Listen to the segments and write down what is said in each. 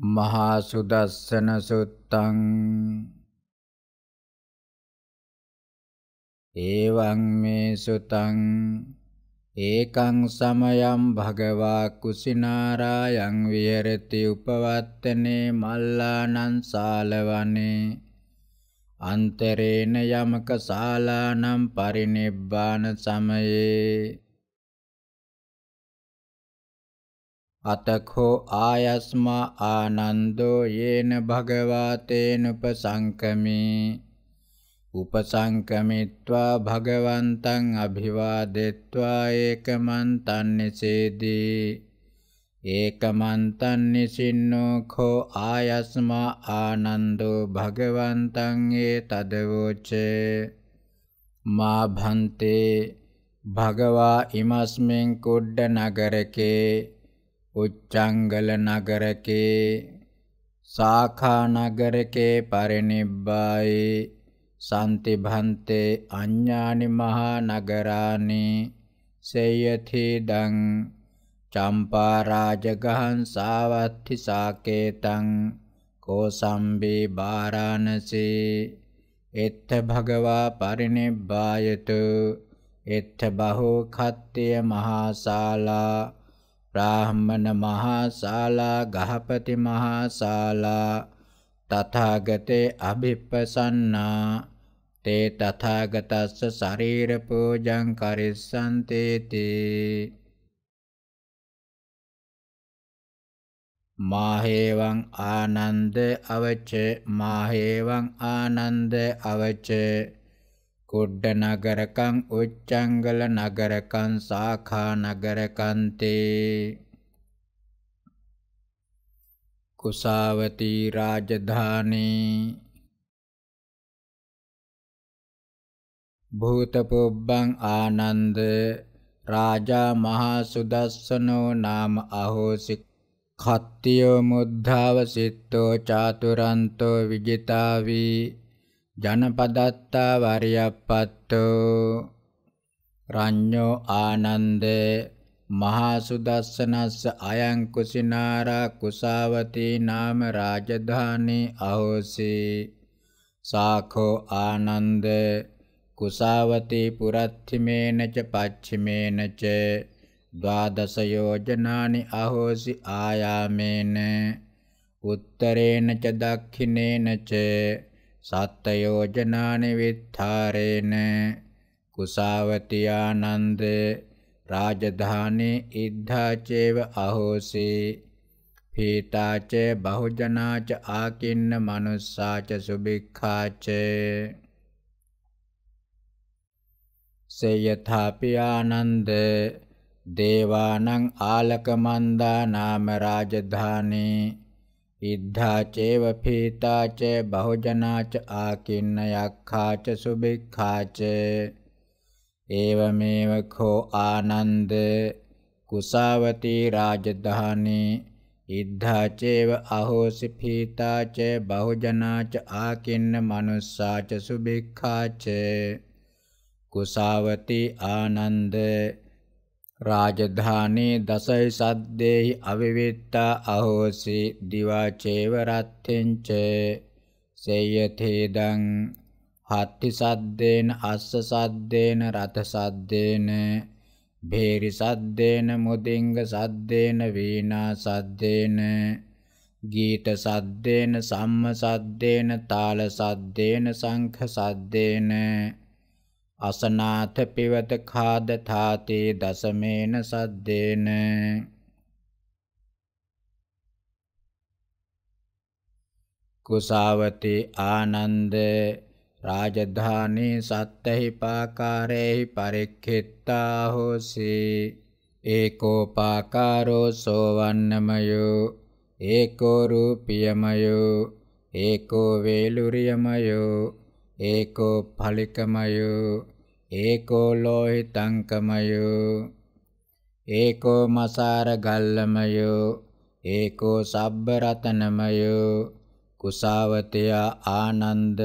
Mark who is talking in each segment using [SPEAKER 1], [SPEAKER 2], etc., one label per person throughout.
[SPEAKER 1] මහා සුදස්සන සුත්තං
[SPEAKER 2] ඒවං මේ සුතං ඒකං සමයම් භගවා කුසිනාරායන් විහෙරති උපවත්තනේ මල්ලානං සාලවනේ අන්තරේන යමක සාලානම් පරිනිබ්බාන සමයේ අතකෝ ආයස්මා ආනන්දෝ යේන භගවාතේනුපසංකමේ උපසංකමිත්වා භගවන්තං අභිවාදෙත්වා ඒකමන්තන් නිසේදී ඒකමන්තන් නිසින්නෝ කෝ ආයස්මා ආනන්දෝ භගවන්තං ඒ තදවෝචේ මා භන්තේ භගවා ඉමස්මින් කුඩ්ඩ නගරකේ උච්චංගල නගරකේ සාඛා නගරකේ පරිනිබ්බායි සම්තිභන්තේ අඤ්ඤානි මහා නගරානි සේයති දං චම්පාරාජගහං සාවත්ති සාකේතං කෝසම්බේ බාරාණසී එත්ත භගවා පරිනිබ්බායතු එත්ත බහෝ කත්තේ මහාසාලා බ්‍රාහ්මණ මහා ශාලා ගහපති මහා ශාලා තථාගතේ අභිප්පසන්නා තේ තථාගතස්ස ශරීර පූජං කරිස්සන්තේති මාහේවං ආනන්ද අවච මාහේවං ආනන්ද අවච කුඩ්ඩ නගරකං උච්චංගල නගරකං සාඛා නගරකන්තේ කුසාවතී රාජධානී භූතපුබ්බං ආනන්ද රාජා මහා සුදස්සනෝ නාම අහෝසි කත්තියෝ මුද්ධාව සිත්තෝ චාතුරන්තෝ විජිතාවී ජනපදත්තා වරියප්පත්තෝ රඤ්ඤෝ ආනන්දේ මහා සුදස්සනස්ස අයං කුසිනාරා කුසාවතී නාම රාජධානී අහෝසි සාඛෝ ආනන්දේ කුසාවතී පුරත්තිමේනච පච්චිමේනච ද්වාදස යෝජනානි අහෝසි ආයාමේන උත්තරේන ච දක්ඛිනේන ච සත්තයෝජනානි විත්තරේන කුසාවතියානන්ද රාජධානේ ඉද්ධාචේව අහෝසී පීතාච බහුජනාච ආකින්න මනුස්සාච සුභික්ඛාච සේයථාපි ආනන්ද දේවානං ආලකමන්දා නාම රාජධානේ ඉද්ධාචේව පීතාච බහුජනාච ආකින්න යක්ඛාච සුභික්ඛාච ඒවමේව කෝ ආනන්ද කුසාවතී රාජධානී ඉද්ධාචේව අහෝසි පීතාච බහුජනාච ආකින්න මනුස්සාච සුභික්ඛාච කුසාවතී ආනන්ද රාජධානේ දසයි සද්දේහි අවිවිත්තා අහෝසි දිවා චේව රත්තෙන්ච සේයතේදං හත්ති සද්දේන අස්ස සද්දේන රත සද්දේන භේරි සද්දේන මුදින්ග සද්දේන වීණා සද්දේන ගීත සද්දේන සම්ම සද්දේන තාල සද්දේන සංඛ සද්දේන අසනාත පිවත කාද තාතේ දසමේන සද්දේන කුසාවති ආනන්ද රාජධානී සත්තහි පාකාරේහි පරික්ඛිත්තා හෝසී ඒකෝ පාකාරෝ සෝවන්නමයෝ ඒකෝ රූපියමයෝ ඒකෝ වේලුරියමයෝ ඒකෝ ඵලිකමයෝ ඒකෝ ලෝහිතංකමයෝ ඒකෝ මසාර ගල්ලමයෝ ඒකෝ සබ්බ රතනමයෝ කුසාවතය ආනන්ද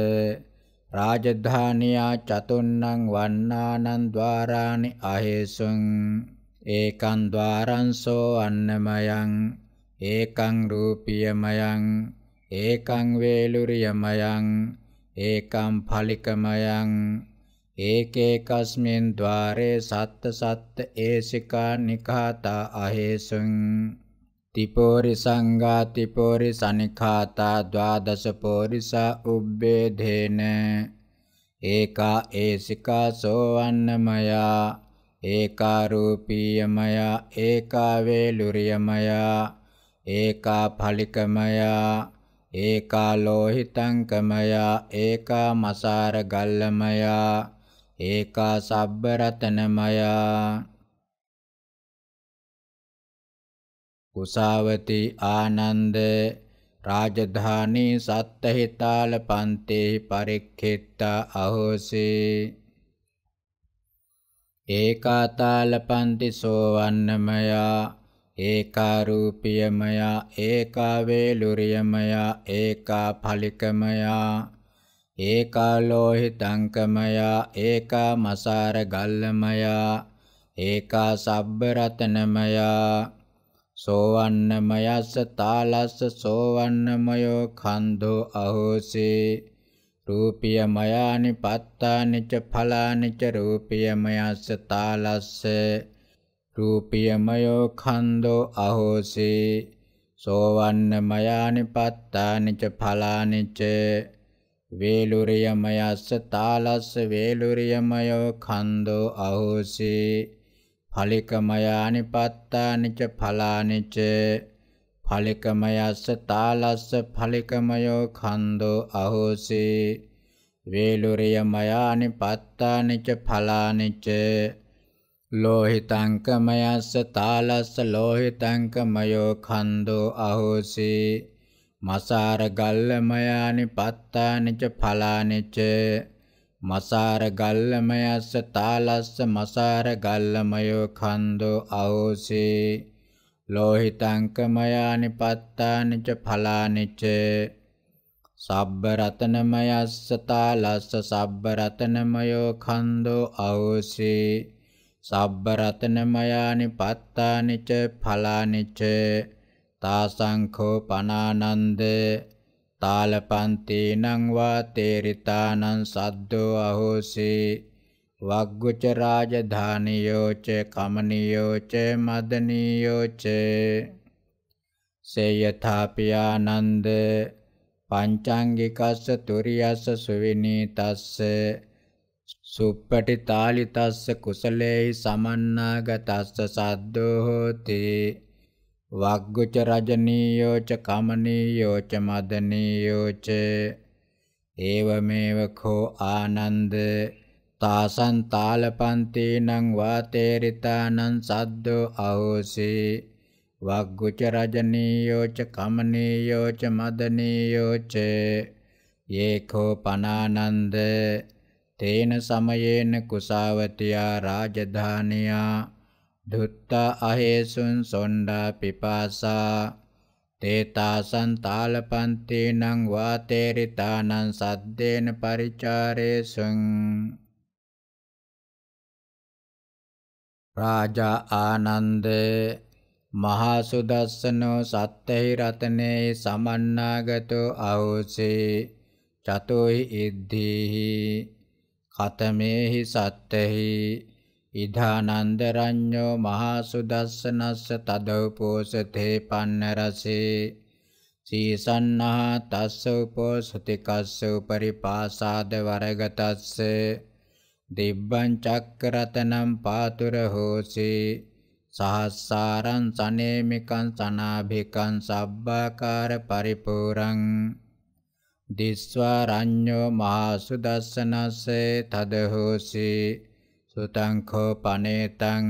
[SPEAKER 2] රාජධානියා චතුන්නං වන්නානං ద్వාරානි අහේසුං ඒකං ద్వාරං සෝ අන්නමයං ඒකං රූපියමයං ඒකං වේලුරියමයං ඒකං ඵලිකමයං ඒකේකස්මින් ద్వාරේ සත්ත සත්ත ඒසිකා නිඛාතා අහේසුං තිපෝරි සංඝා තිපෝරි සනිඛාතා ద్వාදස පෝරිසා උබ්බේධේන ඒකා ඒසිකා සෝවන්නමයා ඒකා රූපීයමයා ඒකා වේලුරියමයා ඒකා ඵලිකමයා ඒකා ලෝහිතංකමයා ඒකා මසාර ගල්ලමයා ඒකා සබ්බ රතනමයා කුසාවති ආනන්ද රාජධානී සත්තහිතාල පන්තේ පරික්ඛිතා අහෝසේ ඒකාතාල පන්ති සෝවන්නමයා ඒකා රූපියමයා ඒකා වේලුරියමයා ඒකා ඵලිකමයා ඒකාලෝහි තංකමයා ඒකා මසාර ගල්ලමයා ඒකා සබ්බ රතනමයා සෝවන්නමයස්ස තාලස්ස සෝවන්නමයෝ කන්ධෝ අහෝසේ රූපියමයානි පත්තානිච ඵලානිච රූපියමයස්ස තාලස්ස රූපියමයෝ කන්ධෝ අහෝසේ සෝවන්නමයානි පත්තානිච ඵලානිච වේලුරියමයස්ස තාලස්ස වේලුරියමයෝ කන්தோ අහෝසි ඵලිකමයානි පත්තානිච ඵලානිච ඵලිකමයස්ස තාලස්ස ඵලිකමයෝ කන්தோ අහෝසි වේලුරියමයානි පත්තානිච ඵලානිච ලෝහිතංකමයස්ස තාලස්ස ලෝහිතංකමයෝ කන්தோ අහෝසි මසාර ගල්ලමයානි පත්තානිච ඵලානිච මසාර ගල්ලමයස්ස තාලස්ස මසාර ගල්ලමයෝ කන්தோ අහෝසී ලෝහිතංකමයානි පත්තානිච ඵලානිච සබ්බ රතනමයස්ස තාලස්ස සබ්බ රතනමයෝ කන්தோ අහෝසී සබ්බ රතනමයානි පත්තානිච ඵලානිච තාසංඛෝ පනානන්ද තාලපන්තේනං වා තේරිතානං සද්දෝ අහෝසී වග්ගුච රාජධානියෝ ච කමනියෝ ච මදනියෝ ච සේයථාපියානන්ද පංචාංගිකස්ස තුරියස්ස සුවිනීතස්ස සුප්පටි තාලිතස්ස කුසලේහි සමන්නාගතස්ස සද්දෝ හෝතේ වග්ගොච රජනීයෝච කමනීයෝච මදනීයෝච ඒවමේව කෝ ආනන්ද තාසන් තාලපන්තේනං වාතේරිතානං සද්දෝ අහෝසි වග්ගොච රජනීයෝච කමනීයෝච මදනීයෝච යේකෝ පනානන්ද තේන සමයේන කුසාවතියා රාජධානියා දුත්තා අහේසුන් සොණ්ඩා පිපාසා තේතාසං තාලපන්තේනං වාතේරිතානං සද්දේන පරිචාරේසුං රාජා ආනන්ද මහා සුදස්සනෝ සත්තෙහි රතනේ සමන්නාගතෝ අහෝසේ චතෝහි ඉද්ධීහි කතමේහි සත්තෙහි ඉධානන්ද රඤ්ඤෝ මහා සුදස්සනස්ස තදෝපෝසතේ පන්න රසේ සීසන්නහා තස්ස උපෝසති කස්ස උපරි පාසාද වරගතස්ස දිබ්බං චක්‍රතනම් පාතුර හෝසී සහස්සාරං සනේමිකං සනාභිකං සබ්බාකාර පරිපූරං දිස්වා රඤ්ඤෝ මහා සුදස්සනස්සේ තදහෝසී සුතං කෝ පනේතං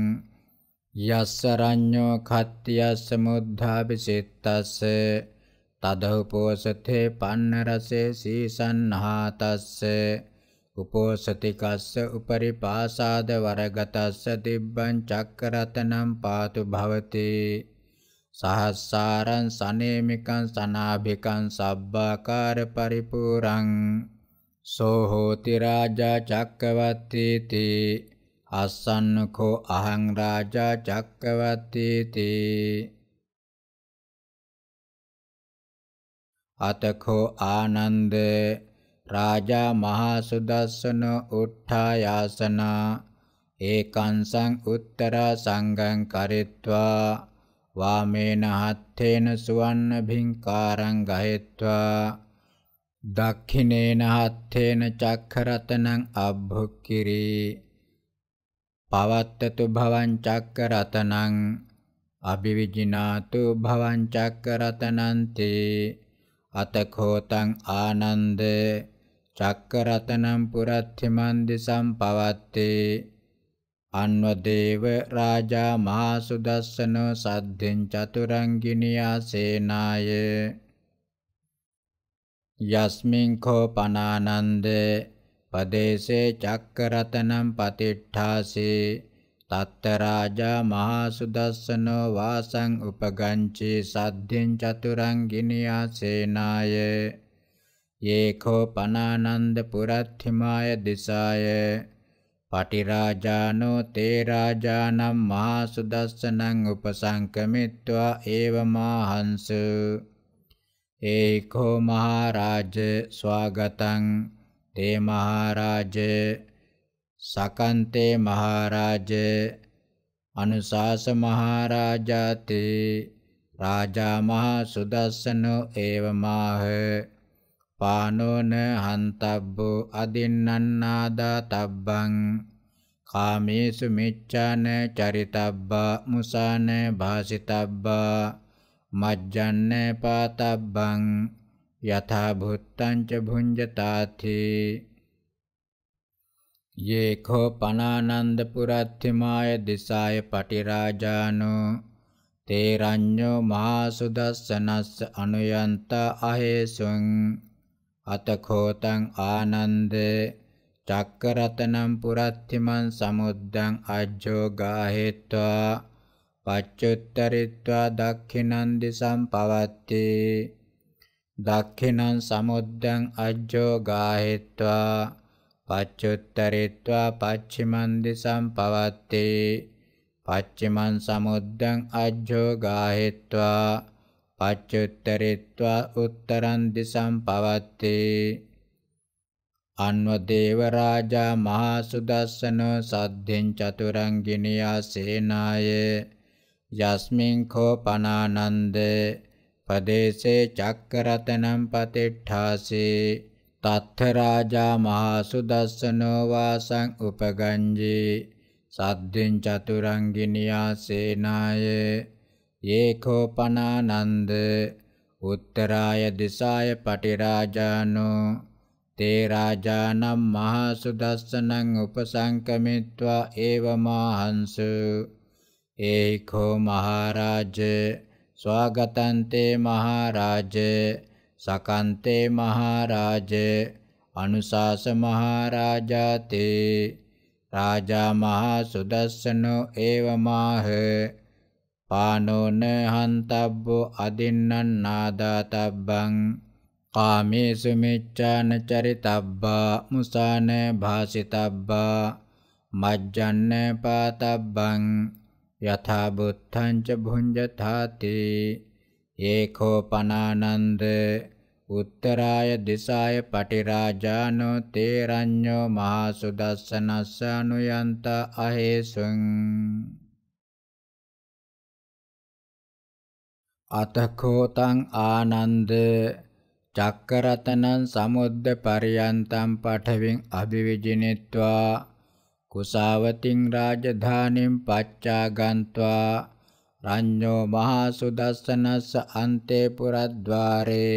[SPEAKER 2] යස්ස රඤ්ඤෝ කත්තියස්ස මුද්ධාපිසිට්ඨස්ස තදෝපෝසතේ පන්න රසේ සීසන්හාතස්ස උපෝසතිකස්ස උපරි පාසාද වරගතස්ස දිබ්බං චක්කරතනම් පාතු භවති සහස්සාරං සනේමිකං සනාභිකං සබ්බාකාර පරිපූරං සෝ හෝති රාජා චක්කවත්තීති අස්සන්නකෝ අහං රාජා චක්කවත්තේති අතකෝ ආනන්ද රාජා මහා සුදස්සන උට්ඨායාසන ඒකංසං උත්තර සංඝං කරිත්වා වාමේන හත්තේන සුවන්න භින්කාරං ගහෙත්වා දක්ඛිනේන හත්තේන චක්ඛරතනං අබ්භුක්කිරී පවත්තතු භවං චක්ක රතනං අභිවිජිනාතු භවං චක්ක රතනන්ති අතඛෝතං ආනන්ද චක්ක රතනං පුරත්ථිමන්දි සම්පවත්තේ අන්වදේව රාජා මහසුදස්සනෝ සද්ධෙන් චතුරංගිනියා සේනාය යස්මින් කෝ පනානන්දේ පදේසේ චක්කරතනම් පතිට්ඨාසේ තත්ත රාජා මහා සුදස්සනෝ වාසං උපගංචි සද්දෙන් චතුරං ගිනියා සේනාය යේඛෝ පනානන්ද පුරත්ථිමාය දිසාය පටිරාජානෝ තේ රාජානම් මහා සුදස්සනං උපසංකමිත්වා ඒවමාහංස ඒඛෝ මහරජ ස්වාගතං තේ මහරජ සකන්තේ මහරජ අනුසාස මහරජාති රාජා මහ සුදස්සනෝ ඒවමාහ පානෝන හන්තබ්බෝ අදින්නන්නාදා තබ්බං කාමේසු මිච්ඡාන චරිතබ්බා මුසාන භාසිතබ්බා මජ්ජන්න පාතබ්බං යථා භුත්තංච භුඤ්ජතාති යේඛෝ පනානන්ද පුරත්තිමාය දිසාය පටිරාජානෝ තේරඤ්ඤෝ මහසුදස්සනස්ස අනුයන්ත අහේසුං අතඛෝතං ආනන්ද චක්කරතනම් පුරත්තිමන් සමුද්දං අජ්ජෝගාහෙත්වා පච්චුත්තරිත්වා දක්ඛිනන් දිසම් පවත්තේ දක්ඛිනං සමුද්දං අජ්ජෝ ගාහෙත්වා පච්චුත්තරිත්වා පච්චිමන් දිසම් පවත්තේ පච්චිමන් සමුද්දං අජ්ජෝ ගාහෙත්වා පච්චුත්තරිත්වා උත්තරං දිසම් පවත්තේ අන්ව දේව රාජා මහා සුදස්සනෝ සද්දෙන් චතුරංගිනියා සේනාය යස්මින් කෝ පනානන්දේ පදේසේ චක්කරතනම් පතිට්ඨාසේ තත්ථ රාජා මහා සුදස්සනෝ වාසං උපගංජේ සද්දෙන් චතුරං ගිනියා සේනාය ඒකෝපනානන්ද උත්තරාය දිසාය පටිරාජානෝ තේ රාජානම් මහා සුදස්සනං උපසංකමිත්වා ඒවමාහංසු ඒකෝ මහරජේ ස්වාගතන්තේ මහරජ සකන්තේ මහරජ අනුසාස මහරජාතේ රාජා මහා සුදස්සනෝ ඒවමාහ පානෝන හන්තබ්බෝ අදින්නන් නාදාතබ්බං කාමේසු මිච්ඡාන චරිතබ්බා මුසාන භාසිතබ්බා මජ්ජන්න පාතබ්බං යථා බුත්තංච භුඤ්ජතාති ඒකෝපනානන්ද උත්තරාය දිසාය පටිරාජානෝ තේරඤ්ඤෝ මහා සුදස්සනස්ස අනුයන්ත අහේසුං අතකෝතං ආනන්ද චක්කරතනං සමුද්ද පරියන්තං පඨවින් අභිවිජිනිත්වා කුසාවතින් රාජධානිම් පච්චාගන්त्वा රඤ්ඤෝ මහා සුදස්සනස්ස අන්තේ පුරද්්වාරේ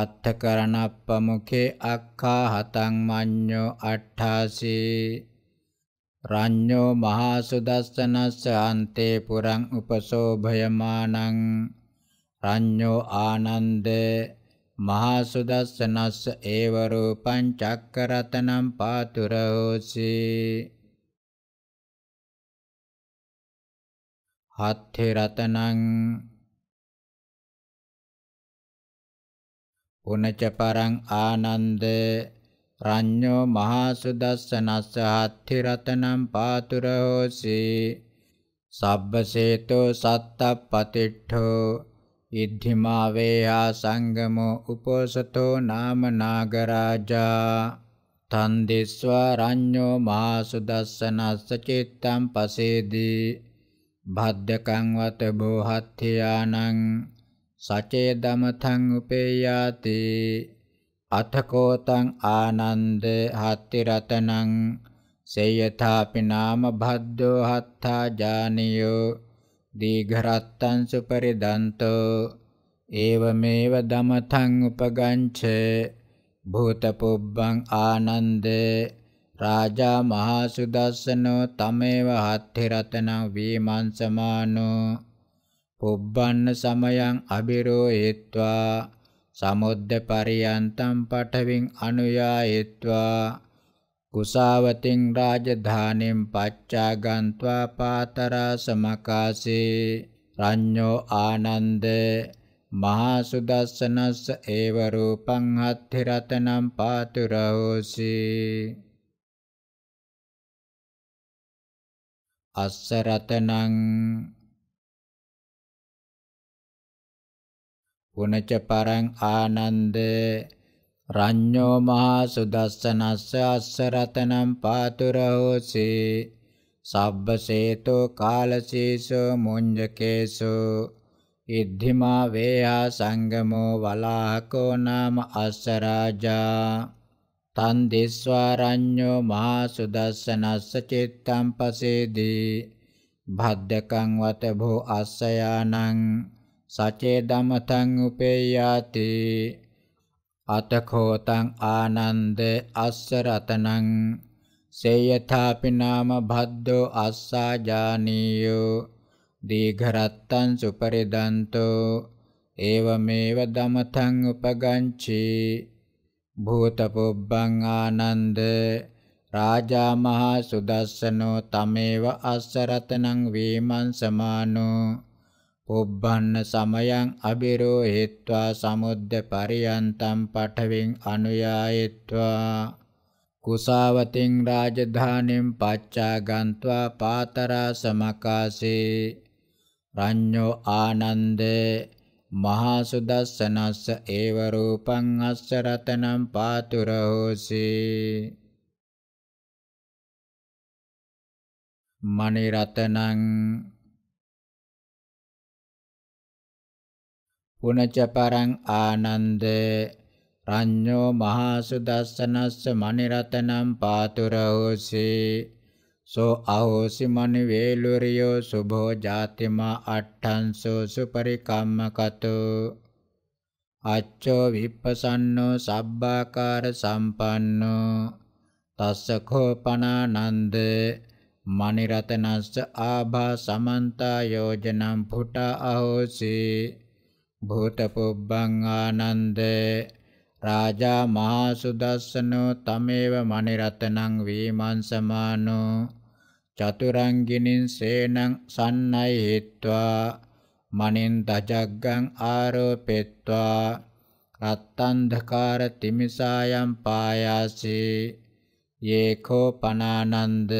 [SPEAKER 2] අත්ථකරණප්පමුඛේ අක්ඛා හතං මඤ්ඤෝ අට්ඨාසී රඤ්ඤෝ මහා සුදස්සනස්ස අන්තේ පුරං උපසෝභයමානං රඤ්ඤෝ ආනන්දේ මහා සුදස්සනස්ස ඒව රූපං චක්කරතනම් පාතුරෝසි
[SPEAKER 1] හත්ථි රතනං
[SPEAKER 2] පුනච පරං ආනන්ද රඤ්ඤෝ මහා සුදස්සනස්ස හත්ථි රතනම් පාතුරෝසි සබ්බසේතෝ සත්තප්පතිට්ඨෝ ඉද්ධිමාවේහා සංගමෝ උපෝසතෝ නාම නාගරාජා තන්දිස්වරඤ්ඤෝ මාසුදස්සනස්ස චිත්තම් පසේදී භද්දකං වත බෝහත්ත්‍යානං සචේදමතං උපේයාති අතකෝතං ආනන්ද හත්ති රතනං සේයථාපි නාම භද්දෝ හත්තා ජානියෝ දීඝරත්තං සුපරිදන්තෝ ඒවමේව දමතං උපගංච භූතපුබ්බං ආනන්දේ රාජා මහා සුදස්සනෝ තමේව හත්ති රතනං වීමංසමානෝ පුබ්බන්න සමයං අබිරෝහෙත්වා සමුද්ද පරියන්තම් පඨවින් අනුයායෙත්වා කුසාවතින් රාජධානිම් පච්චාගන්त्वा පාතරා සමකාසේ රඤ්ඤෝ ආනන්ද මහා සුදස්සනස්ස ඒව රූපං හත්ති රතනම් පාතු රෝසි අස්ස
[SPEAKER 1] රතනං
[SPEAKER 2] පුනච පරං ආනන්දේ රඤ්ඤෝ මහා සුදස්සනස්ස අස්ස රතනම් පාතුරෝසී සබ්බසේතෝ කාලසීසෝ මුඤ්ජකේසෝ ඉද්ධිමා වේයා සංගමෝ වලාහකෝ නාම අස්ස රාජා තන් දිස්වාරඤ්ඤෝ මහා සුදස්සනස්ස චිත්තම් පසේදී භද්දකං වත භෝ අස්සයානං සචේ දමතං උපේයාති අතකෝතං ආනන්ද අස්ස රතනං සේයථාපි නාම භද්දෝ අස්සා ජානීයෝ දීඝරත්තං සුපරිදන්තෝ ඒවමේව දමතං උපගංචි භූතපොබ්බං ආනන්ද රාජා මහා සුදස්සනෝ තමේව අස්ස රතනං වීමං සමානෝ පුබ්බන්න සමයං අබිරෝ හේත්වා සමුද්ද පරියන්තම් පඨවින් අනුයායetva කුසාවතින් රාජධානිම් පච්චා ගන්त्वा පාතරා සමකාසේ රඤ්ඤෝ ආනන්දේ මහා සුදස්සනස්ස ඒව රූපං අස්ස රතනම් පාතුරෝසි මණි රතනං පුනච පරං ආනන්ද රඤ්ඤෝ මහා සුදස්සනස්ස මණිරතනම් පාතුරෝසී සෝ අහෝසි මනි වේලුරියෝ සුභෝ ජාතිමා අට්ඨංසෝ සුපරිකම්මකතෝ අච්චෝ විප්පසන්නෝ සබ්බාකාර සම්පන්නෝ තස්සකෝ පනානන්ද මණිරතනස්ස ආභා සමන්තා යෝජනම් පුටා අහෝසී භූතපොබ්බං ආනන්ද රාජා මහා සුදස්සනෝ තමේව මණිරතනං වීමංසමානෝ චතුරංගිනින් සේනං සන්නයි හිත්වා මනින් දජග්ගං ආරෝපෙත්වා රත්තන්ධකාර තිමිසායම් පායාසි යේඛෝ පනානන්ද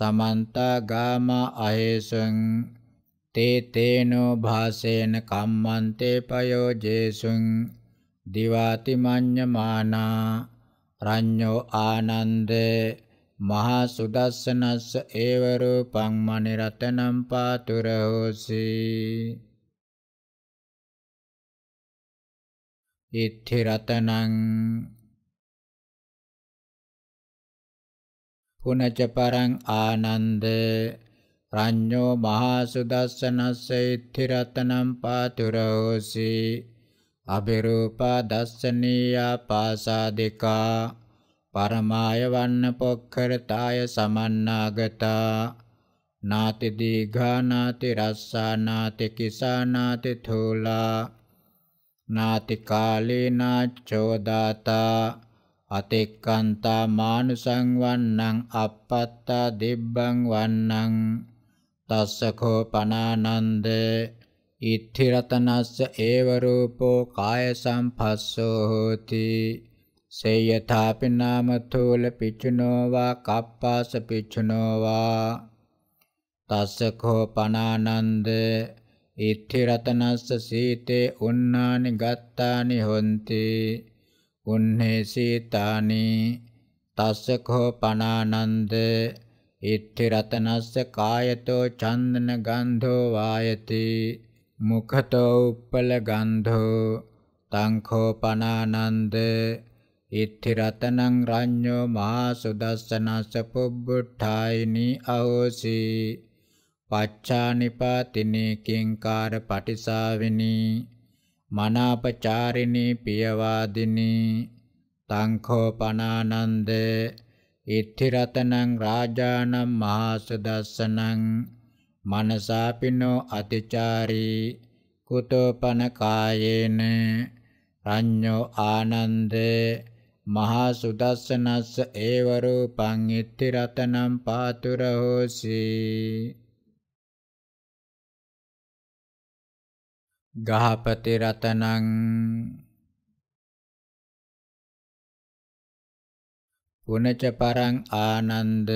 [SPEAKER 2] සමන්තා ගාම අහේසං තේ තේනෝ භාසේන කම්මන්තේ පයෝජේසුං දිවාති මඤ්ඤමානා රඤ්ඤෝ ආනන්ද මහා සුදස්සනස්ස ඒව රූපං මනි රතනම් පාතුරෝසි
[SPEAKER 1] ඉත්ථි රතනං
[SPEAKER 2] පුනච පරං ආනන්ද රඤ්ඤෝ මහා සුදස්සනස්ස ඉත්ති රතනම් පාතුරෝසි අබිරූපා දස්සනීයා පාසාදිකා පරමාය වන්න පොක්කරතාය සමන්නාගතා නාති දීඝා නාති රස්සා නාති කිසා නාති තෝලා නාති කාලේනා චෝදාතා අතික්කන්තා මානුසං වන්නං අපත්තා දිබ්බං වන්නං තස්සකෝ පනානන්ද ඉත්තිරතනස්ස ඒව රූපෝ කාය සම්පස්සෝ හෝති සේයථාපි නාම තූල පිචුනෝ වා කප්පාස පිචුනෝ වා තස්සකෝ පනානන්ද ඉත්තිරතනස්ස සීතේ උන්නානි ගත්තානි හොಂತಿ උන්නේ සීතානි තස්සකෝ පනානන්ද ඉත්ති රතනස්ස කායතෝ චන්දන ගන්ධෝ වායති මුඛතෝ උප්පල ගන්ධෝ තංඛෝ පනානන්ද ඉත්ති රතනං රඤ්ඤෝ මහා සුදස්සනස්ස පුබ්බුඨායිනි අහෝසි පච්චානිපාතිනේ කිංකාර පටිසාවිනි මනාපචාරිනී පියවාදිනී තංඛෝ පනානන්දේ ඉත්තිරතනං රාජානම් මහාසදස්සනං මනසාපිනෝ අතිචාරී කුතෝපන කායේන රඤ්ඤෝ ආනන්ද මහා සුදස්සනස්ස ඒව රූපං ඉත්තිරතනම් පාතුරහෝසි ගහපති රතනං උනච පරං ආනන්ද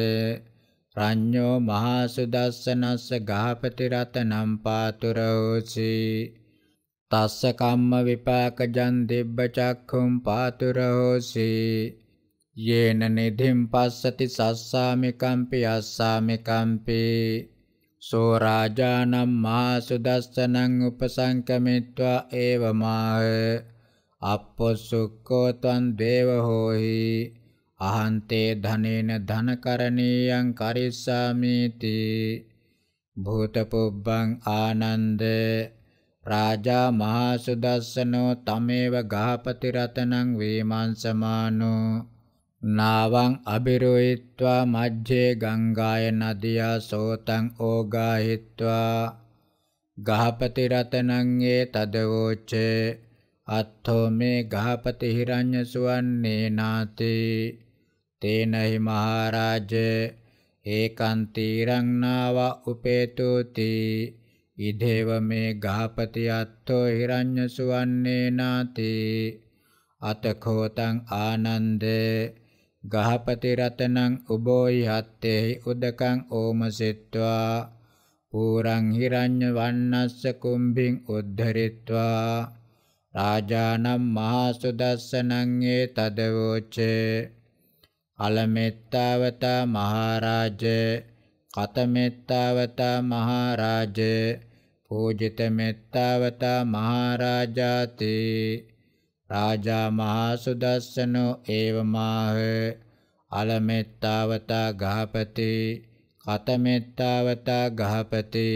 [SPEAKER 2] රඤ්ඤෝ මහා සුදස්සනස්ස ගාපති රතනම් පාතුරෝසි තස්ස කම්ම විපාකජන් දෙබ්බ චක්ඛුම් පාතුරෝසි යේන නිධිම් පස්සති සස්සාමි කම්පි අස්සාමි කම්පි සෝ රාජානම් මහා සුදස්සනං උපසංකමිත්වා ඒවමාහ අප්පොසුක්කෝ ත්වං දේව හෝහි අහන්තේ ධනේන ධනකරණේයං කරිස්සාමේති භූතපුබ්බං ආනන්ද රාජා මහා සුදස්සනෝ තමේව ගහපති රතනං වේමංසමානෝ නාවං අබිරෝහිත්වා මජ්ජේ ගංගාය නදියා සෝතං ඕගාහිත්වා ගහපති රතනං ඒ තදවෝචේ අත්ථෝ මේ ගහපති හිරඤ්‍ය සුවන්නේ නාතේ තේන හි මහරජ ඒකං තීරං නාව උපේතුති ඉදේව මේ ගහපති අත්තෝ හිරඤ්‍ය සුවන්නේ නාති අතඛෝතං ආනන්ද ගහපති රතනං උබෝයි හත්තේ උදකං ඕමසිට්වා පුරං හිරඤ්‍ය වන්නස්ස කුම්භින් උද්ධරිත්වා රාජානම් මහසුදස්සනං ඒ තදවෝචේ අලමෙත්තාවත මහරජ කතමෙත්තාවත මහරජ පූජිත මෙත්තාවත මහරජාති රාජා මහා සුදස්සනෝ ඒවමාහ අලමෙත්තාවත ගහපති කතමෙත්තාවත ගහපති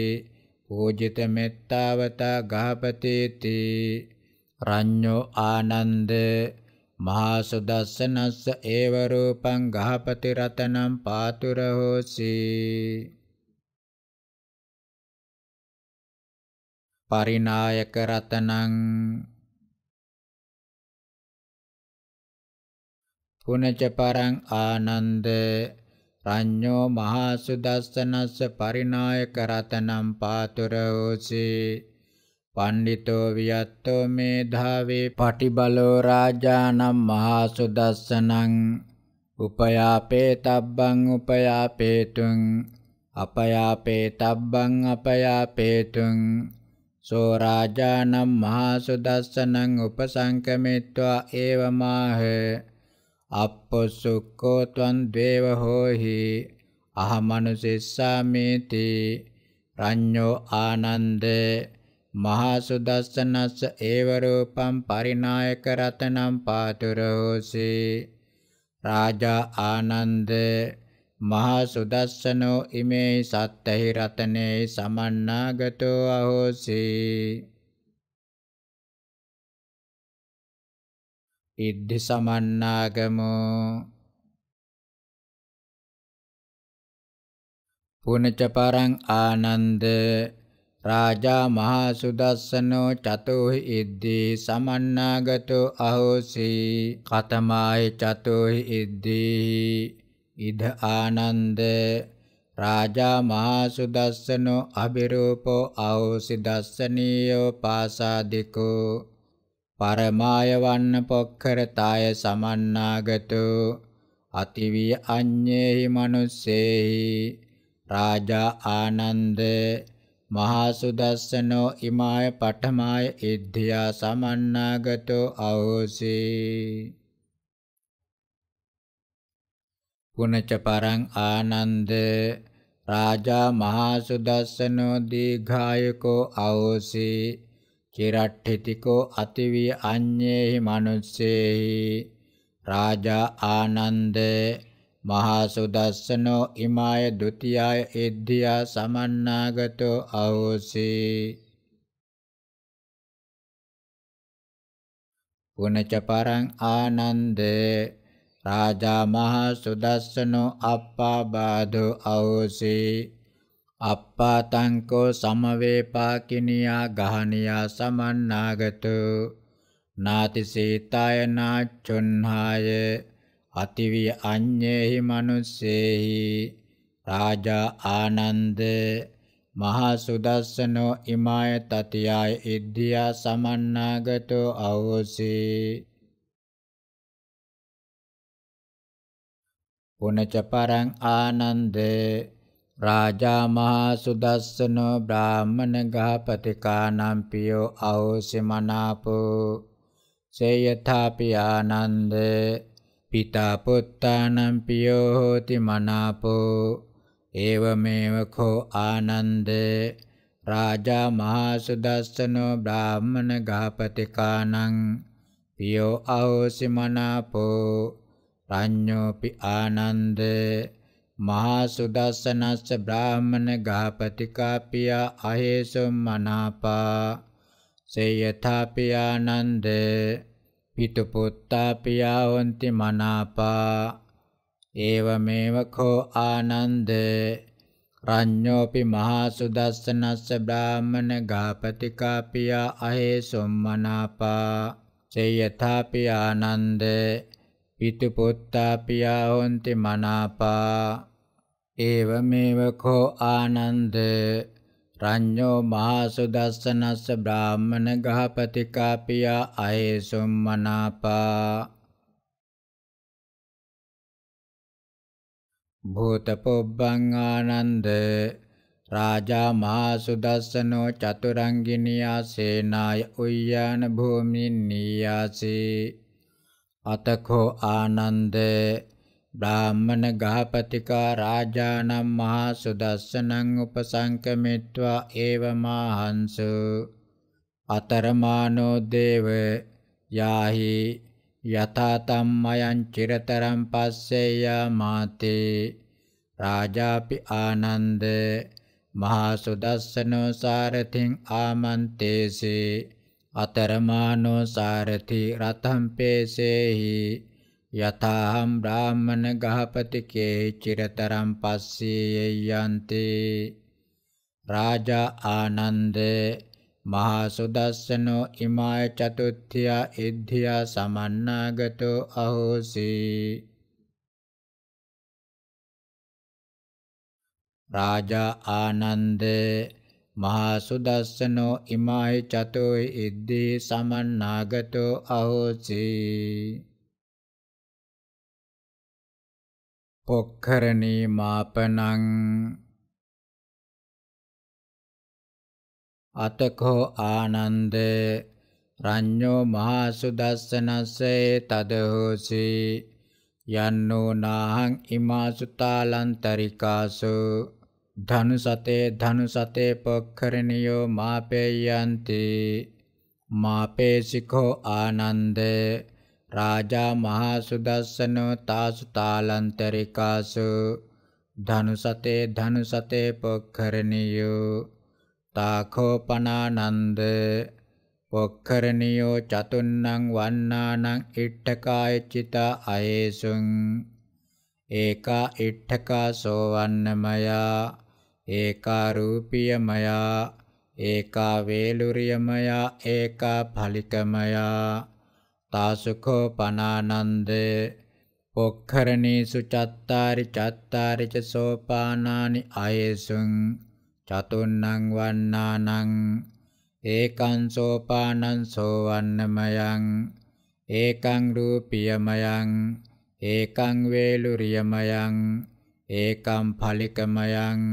[SPEAKER 2] පූජිත මෙත්තාවත ගහපති තී රඤ්ඤෝ ආනන්ද මහසුදස්සනස්ස ඒව රූපං ගහපති රතනම් පාතුරහෝසි පරිනායක රතනං පුනච පරං ආනන්ද රඤ්ඤෝ මහසුදස්සනස්ස පරිනායක රතනම් පාතුරහෝසි පණ්ඩිතෝ වියත්තෝ මේධාවේ පටිබලෝ රාජානම් මහා සුදස්සනං උපයාපේ තබ්බං උපයාපේතුං අපයාපේ තබ්බං අපයාපේතුං සෝ රාජානම් මහා සුදස්සනං උපසංකමිත්වා ඒවමාහ අප්පොසුක්කෝ ත්වං දේව හෝහි අහමනුසිස්සාමේති රඤ්ඤෝ ආනන්දේ මහා සුදස්සනස්ස ඒව රූපං පරිනායක රතනං පාතුරෝසි රාජා ආනන්ද මහා සුදස්සනෝ ඉමේ සත්තහි රතනේ සමන්නාගතෝ අහෝසි
[SPEAKER 1] ඉද්ධි සමන්නාගමෝ
[SPEAKER 2] පුනච පරං ආනන්ද රාජා මහා සුදස්සනෝ චතෝහි ඉද්දී සමන්නාගතෝ අහෝසි කතමාය චතෝහි ඉද්දී ඉද ආනන්ද රාජා මහා සුදස්සනෝ අබිරූපෝ අහෝසි දස්සනීයෝ පාසාදිකෝ පරමාය වන්න පොක්කරතාය සමන්නාගතෝ අතිවිය අඤ්ඤේහි මනුස්සේහි රාජා ආනන්දේ මහා සුදස්සනෝ ඉමාය පඨමාය ඉද්ධියා සමන්නාගතෝ අවෝසී පුනච පරං ආනන්ද රාජා මහා සුදස්සනෝ දීඝායකෝ අවෝසී චිරට්ඨිතිකෝ අතිවි අඤ්ඤේහි මනුස්සේහි රාජා ආනන්ද මහා සුදස්සනෝ ඉමාය ဒ ුතියාය එද්ධියා සමන්නාගතෝ අවෝසී පුනච පරං ආනන්දේ රාජා මහා සුදස්සනෝ අප්පා බාධෝ අවෝසී අප්පා තංකෝ සමවේපාකිනියා ගහනියා සමන්නාගතෝ නාති සීතාය නාචුන්හාය අතිවිය අඤ්ඤේහි මනුස්සේහි රාජා ආනන්ද මහා සුදස්සනෝ ඉමාය තතියාය ඉද්ධියා සමන්නාගතෝ අවෝසී පුනච පරං ආනන්ද රාජා මහා සුදස්සනෝ බ්‍රාහ්මණ ගහපතිකානම් පියෝ අවෝසි මනාපෝ සේයථාපි ආනන්දේ පිතා පුත්තානම් පියෝ හෝති මනාපෝ ඒවමේව කෝ ආනන්ද රාජා මහා සුදස්සනෝ බ්‍රාහ්මණ ගාපතිකානං පියෝ අහෝසි මනාපෝ රඤ්ඤෝපි ආනන්ද මහා සුදස්සනස්ස බ්‍රාහ්මණ ගාපතිකා පියා අහේසෝ මනාපා සේයථාපි ආනන්දේ පිටුපුත්තා පියා හොಂತಿ මනාපා ඒවමේව කෝ ආනන්ද රඤ්ඤෝපි මහා සුදස්සනස්ස බ්‍රාහ්මන ගාපතිකාපියා අහේ සොම්මනාපා සේයථාපි ආනන්ද පිටුපුත්තාපියා හොಂತಿ මනාපා ඒවමේව කෝ ආනන්ද රඤ්ඤෝ මහසුදස්සනස්ස බ්‍රාහ්මණ ගහපතිකාපියා අහේසුම් මනාපා භූතපොබ්බං ආනන්ද රාජා මහසුදස්සනෝ චතුරංගිනියා සේනාය උය්‍යාන භූමින් නියාසී අතකෝ ආනන්දේ බ්‍රාහ්මණ ගහපතිකා රාජානම් මහා සුදස්සනං උපසංකමිත්වා ඒවමාහංසු අතරමානෝ දේව යාහි යතා තම්මයන් චිරතරම් පස්සේයා මාතේ රාජාපි ආනන්ද මහා සුදස්සනෝ සාරතින් ආමන්තේසේ අතරමානෝ සාරති රතම් පේසේහි යතාහම් බ්‍රාහ්මණ ගහපතිකේ චිරතරම් පස්සේ යන්ති රාජා ආනන්ද මහා සුදස්සනෝ ඉමාය චතුත්ථියා ඉද්ධියා සමන්නාගතෝ අහෝසි රාජා ආනන්ද මහා සුදස්සනෝ ඉමාය චතෝ ඉද්ධි සමන්නාගතෝ අහෝසි
[SPEAKER 1] පොක්කරණී මාපනං
[SPEAKER 2] අතකෝ ආනන්දේ රඤ්ඤෝ මහසුදස්සනසේ තදහෝසි යන්නෝ නාහං ඉමාසුතාලන්තරිකාසු ධනුසතේ ධනුසතේ පොක්කරණියෝ මාපේයන්ති මාපේසිකෝ ආනන්දේ රාජා මහා සුදස්සනෝ තාසු තාලන්තරිකාසු ධනුසතේ ධනුසතේ පොක්ඛරණියෝ තාඛෝපනානන්ද පොක්ඛරණියෝ චතුන්නං වන්නානං ඉට්ඨකාය චිතා අයේසුං ඒකා ඉට්ඨකා සෝවන්නමයා ඒකා රූපියමයා ඒකා වේලුරියමයා ඒකා ඵලිකමයා తాసుఖో పనానందే పొక్కరణీసు చత్తారి చత్తారి చ సోపానాని అయేసుం චතුන්නං වන්නානං ඒකං සෝපානං සෝවන්නමයං ඒකං රූපියමයං ඒකං වේලුරියමයං ඒකං ඵලිකමයං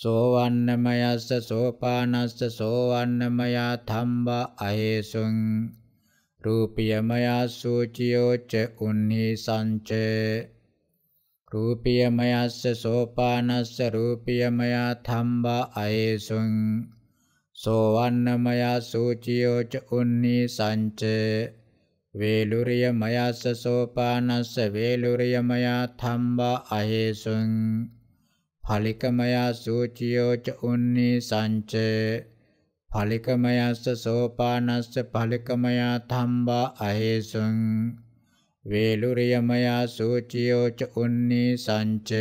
[SPEAKER 2] සෝවන්නමයස්ස සෝපානස්ස සෝවන්නමයා ධම්මා අහේසුං රූපියමයා සූචියෝච උන්නී සංච රූපියමයස්ස සෝපානස්ස රූපියමයා තම්බා අයේසුං සෝවන්නමයා සූචියෝච උන්නී සංච වේලුරියමයස්ස සෝපානස්ස වේලුරියමයා තම්බා අයේසුං ඵලිකමයා සූචියෝච උන්නී සංචේ ඵලිකමයස්ස සෝපානස්ස ඵලිකමයා තම්බා අහේසුං වේලුරියමයා සූචියෝච උන්නී සංච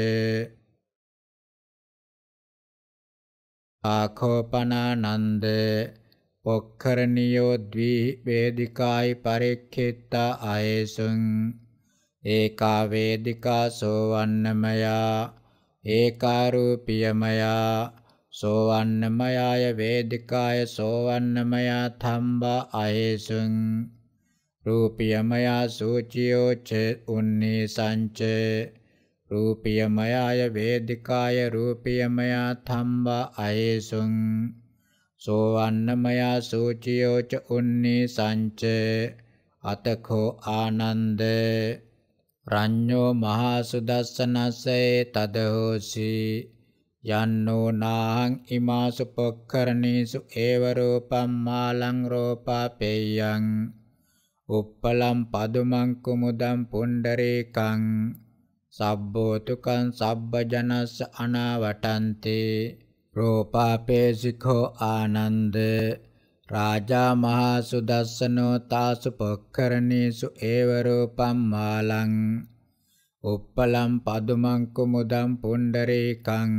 [SPEAKER 2] ආඛෝපනානන්ද පොක්කරණියෝ ද්වි වේදිකායි පරික්ඛිතා අයසුං ඒකා වේදිකා සෝවන්නමයා ඒකා රූපියමයා සෝවන්නමයාය වේදිකාය සෝවන්නමයා තම්බා අයේසුං රූපියමයා සූචියෝ ච උන්නී සංච රූපියමයාය වේදිකාය රූපියමයා තම්බා අයේසුං සෝවන්නමයා සූචියෝ ච උන්නී සංච අතකෝ ආනන්ද රඤ්ඤෝ මහසුදස්සනසේ තදහෝසී යන්නෝ නාහං ඉමාසු පොක්කරණීසු ඒව රූපම් මාලං රෝපාපේයං උප්පලම් පදුමං කුමුදම් පුණ්ඩරේකං සබ්බෝතුකං සබ්බජනස්ස අනාවටන්තේ රෝපාපේසිකෝ ආනන්ද රාජා මහා සුදස්සනෝ තාසු පොක්කරණීසු ඒව රූපම් මාලං උප්පලම් පදුමං කුමුදම් පුණ්ඩරේකං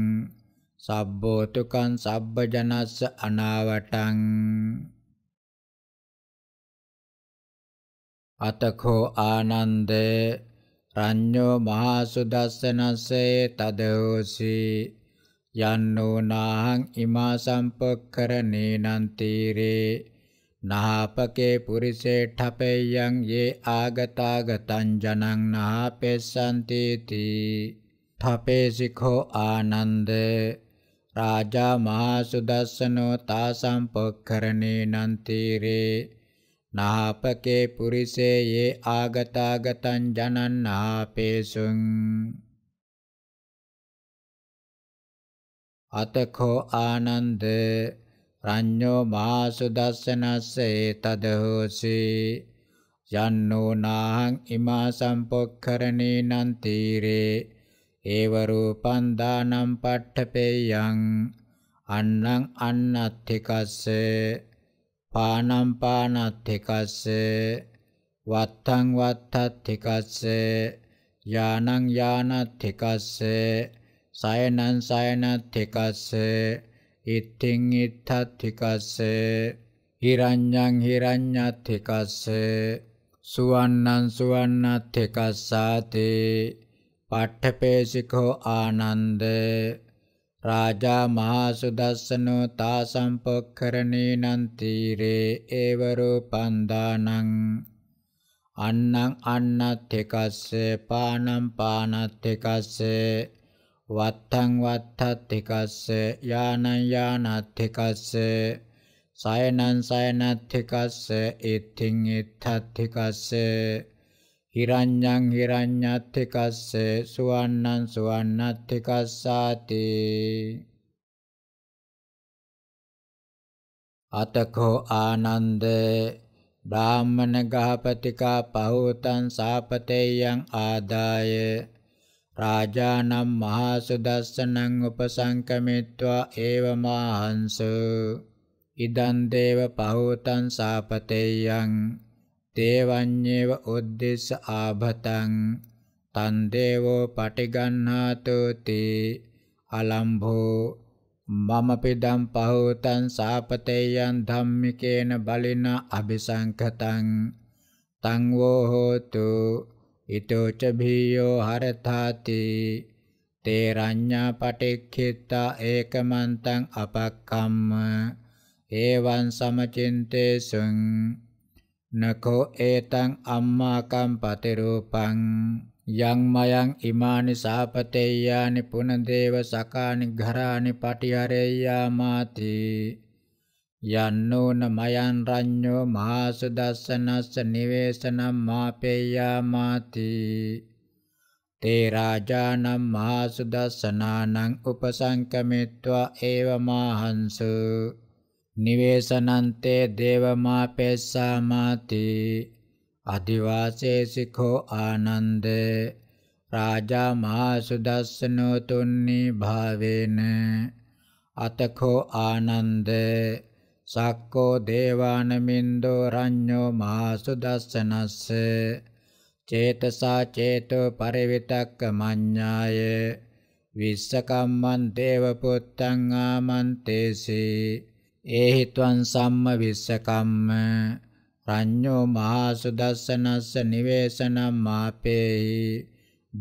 [SPEAKER 2] සබ්බෝතුකං සබ්බජනස්ස අනාවටං අතකෝ ආනන්දේ රඤ්ඤෝ මහසුදස්සනසේ තදෝසි යන්නෝ නාහං ඉමා සම්පක්කරණේ නං තීරේ නහපකේ පුරිසේ ඨපේයං යේ ආගතාගතං ජනං නහපෙස්සන්ති තී ඨපේසිඛෝ ආනන්දේ රාජා මහා සුදස්සනෝ තාසම් පොක්කරණේ නන් තීරේ නාපකේ පුරිසේ යේ ආගතාගතං ජනන් නාපේසුං අතකෝ ආනන්ද රඤ්ඤෝ මාසුදස්සනස්සේ තදහෝසි යන්නෝ නාහං ඉමා සම්පොක්ඛරණේ නන් තීරේ ඒව රූපං දානම් පට්ඨපේයං අන්නං අන්නත්ථිකස්ස පානම් පානත්ථිකස්ස වත්තං වත්තත්ථිකස්ස යානං යානත්ථිකස්ස සයනං සයනත්ථිකස්ස ඉත්තිං ඉත්තත්ථිකස්ස හිරඤ්ඤං හිරඤ්ඤත්ථිකස්ස සුවන්නං සුවන්නත්ථිකස්සාතේ පට්ඨපේසිකෝ ආනන්ද රාජා මහා සුදස්සනෝ තා සම්පක්කරණේ නං තීරේ ඒව රූපං දානං අන්නං අන්නත් එකස්ස පානම් පානත් එකස්ස වත්තං වත්තත් එකස්ස යානං යානත් එකස්ස සයනං සයනත් එකස්ස ඉත්තිං ඉත්තත් එකස්ස හිරඤ්ඤං හිරඤ්ඤත්ථිකස්ස සුවන්නං සුවන්නත්ථිකස්සාති අතකෝ ආනන්ද බ්‍රාහ්මණ ගහපතිකා පහෝතං සාපතේයං ආදාය රාජානම් මහා සුදස්සනං උපසංකමිත්වා ඒවමාහංස ඉදන් දේව පහෝතං සාපතේයං තේවඤ්ඤේව උද්දේශ ආභතං තන් දේවෝ පටිගන්හාතු තේ අලම්භෝ මම පිදම් පහෝතං සාපතේයන් ධම්මිකේන බලින අபிසංකතං තං වෝ හෝතු ඊතෝ ච භීයෝ හරතාති තේ රඤ්ඤා පටික්ඛිත ඒකමන්තං අපක්ඛම්ම එවං සමචින්තේසං නකෝ ඒතං අම්මාකම් පතිරූපං යං මයං ඉමානි සාපතේයානි පුනදේව සකානි ඝරානි පටිහරේයා මාති යන්නෝන මයං රඤ්ඤෝ මාසු දස්සනස්ස නිවේසනම් මාපේයා මාති තේ රාජානම් මාසු දස්සනානං උපසංකමිත්වා ඒව මාහංසු නිවේසනන්තේ දේවමාපෙස්සාමාති අදිවාසේසිකෝ ආනන්ද රාජා මහා සුදස්සනෝ තුන්නි භාවේන අතකෝ ආනන්ද සක්කෝ දේවානමින්දෝ රඤ්ඤෝ මහා සුදස්සනස්ස චේතසා චේතෝ පරිවිතක්ක මඤ්ඤාය විස්සකම්මන් දේව පුත්තං ආමන්තේසේ ඒ හිතවං සම්ම විස්සකම්ම රඤ්ඤෝ මහා සුදස්සනස්ස නිවේසනම් මාපේහි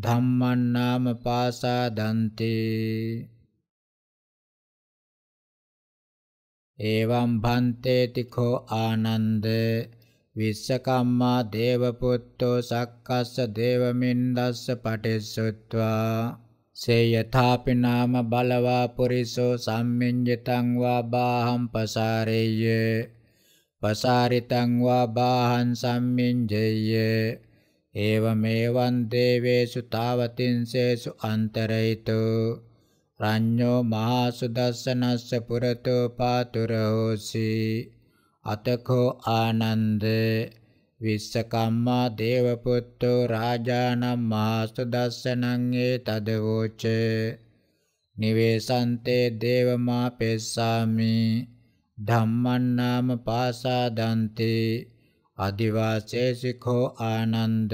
[SPEAKER 2] ධම්මං නාම පාසා දන්තේ එවං භන්තේති කෝ ආනන්ද විස්සකම්මා දේවපුත්තෝ සක්කස්ස දේවමින්දස්ස පටිසුත්වා සේ යථාපි නාම බලවා පුරිසෝ සම්මිඤ්ඤතං වා බාහං පසාරෙය්‍ය පසාරිතං වා බාහං සම්මිඤ්ජෙය්‍ය ඒවමේවං දේවේසු තාවතින්සේසු අන්තරයිතු රඤ්ඤෝ මහසු දස්සනස්ස පුරතෝ පාතුරෝසි අතකෝ ආනන්දේ විස්සකම්මා දේවපුත්තෝ රාජානම් මාස්තු දස්සනං ඒ තදවෝච නිවේසන්තේ දේවමා පෙස්සාමි ධම්මං නාම පාසාදන්ති අදිවාසේසිකෝ ආනන්ද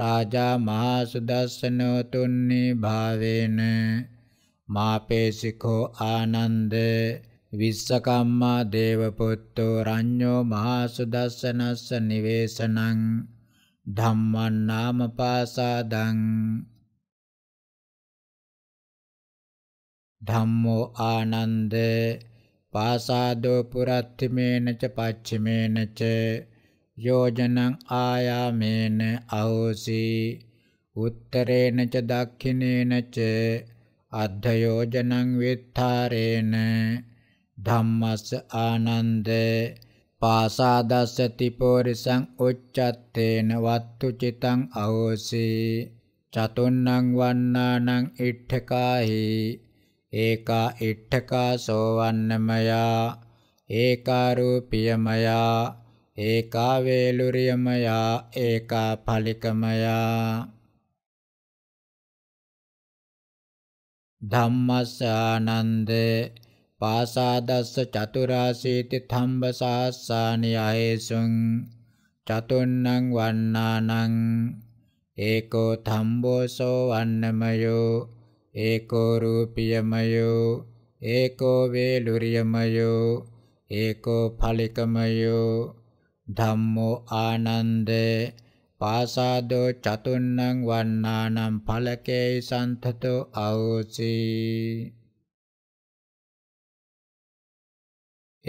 [SPEAKER 2] රාජා මහා සුදස්සනෝ තුන්නි භාවේන මාපේසිකෝ ආනන්දේ විස්සකම්මා දේවපුත්තෝ රඤ්ඤෝ මහසුදස්සනස්ස නිවේසනං ධම්මං නාමපාසාදං ධම්මෝ ආනන්ද පාසාදෝ පුරත්තිමේන ච පච්චිමේන ච යෝජනං ආයාමේන අහෝසි උත්තරේන ච දක්ඛිනේන ච අද්ධ යෝජනං විත්තරේන ධම්මස්ස ආනන්ද පාසාදස්ස තිපෝරිසං උච්චත්තේන වත්තු චිතං අහෝසි චතුන්නං වන්නානං ඉට්ඨකාහි ඒකා ඉට්ඨකා සෝවන්නමයා ඒකා රූපියමයා ඒකා වේලුරියමයා ඒකා ඵලිකමයා ධම්මස්ස ආනන්දේ පාසාදස්ස චතුරාසීති තම්බ සාස්සානි අයේසුං චතුන්නං වන්නානං ඒකෝ තම්බෝසෝ වන්නමයෝ ඒකෝ රූපියමයෝ ඒකෝ වේලුරියමයෝ ඒකෝ ඵලිකමයෝ ධම්මෝ ආනන්ද පාසාදෝ චතුන්නං වන්නානම් ඵලකේ සන්තතෝ අවෝසී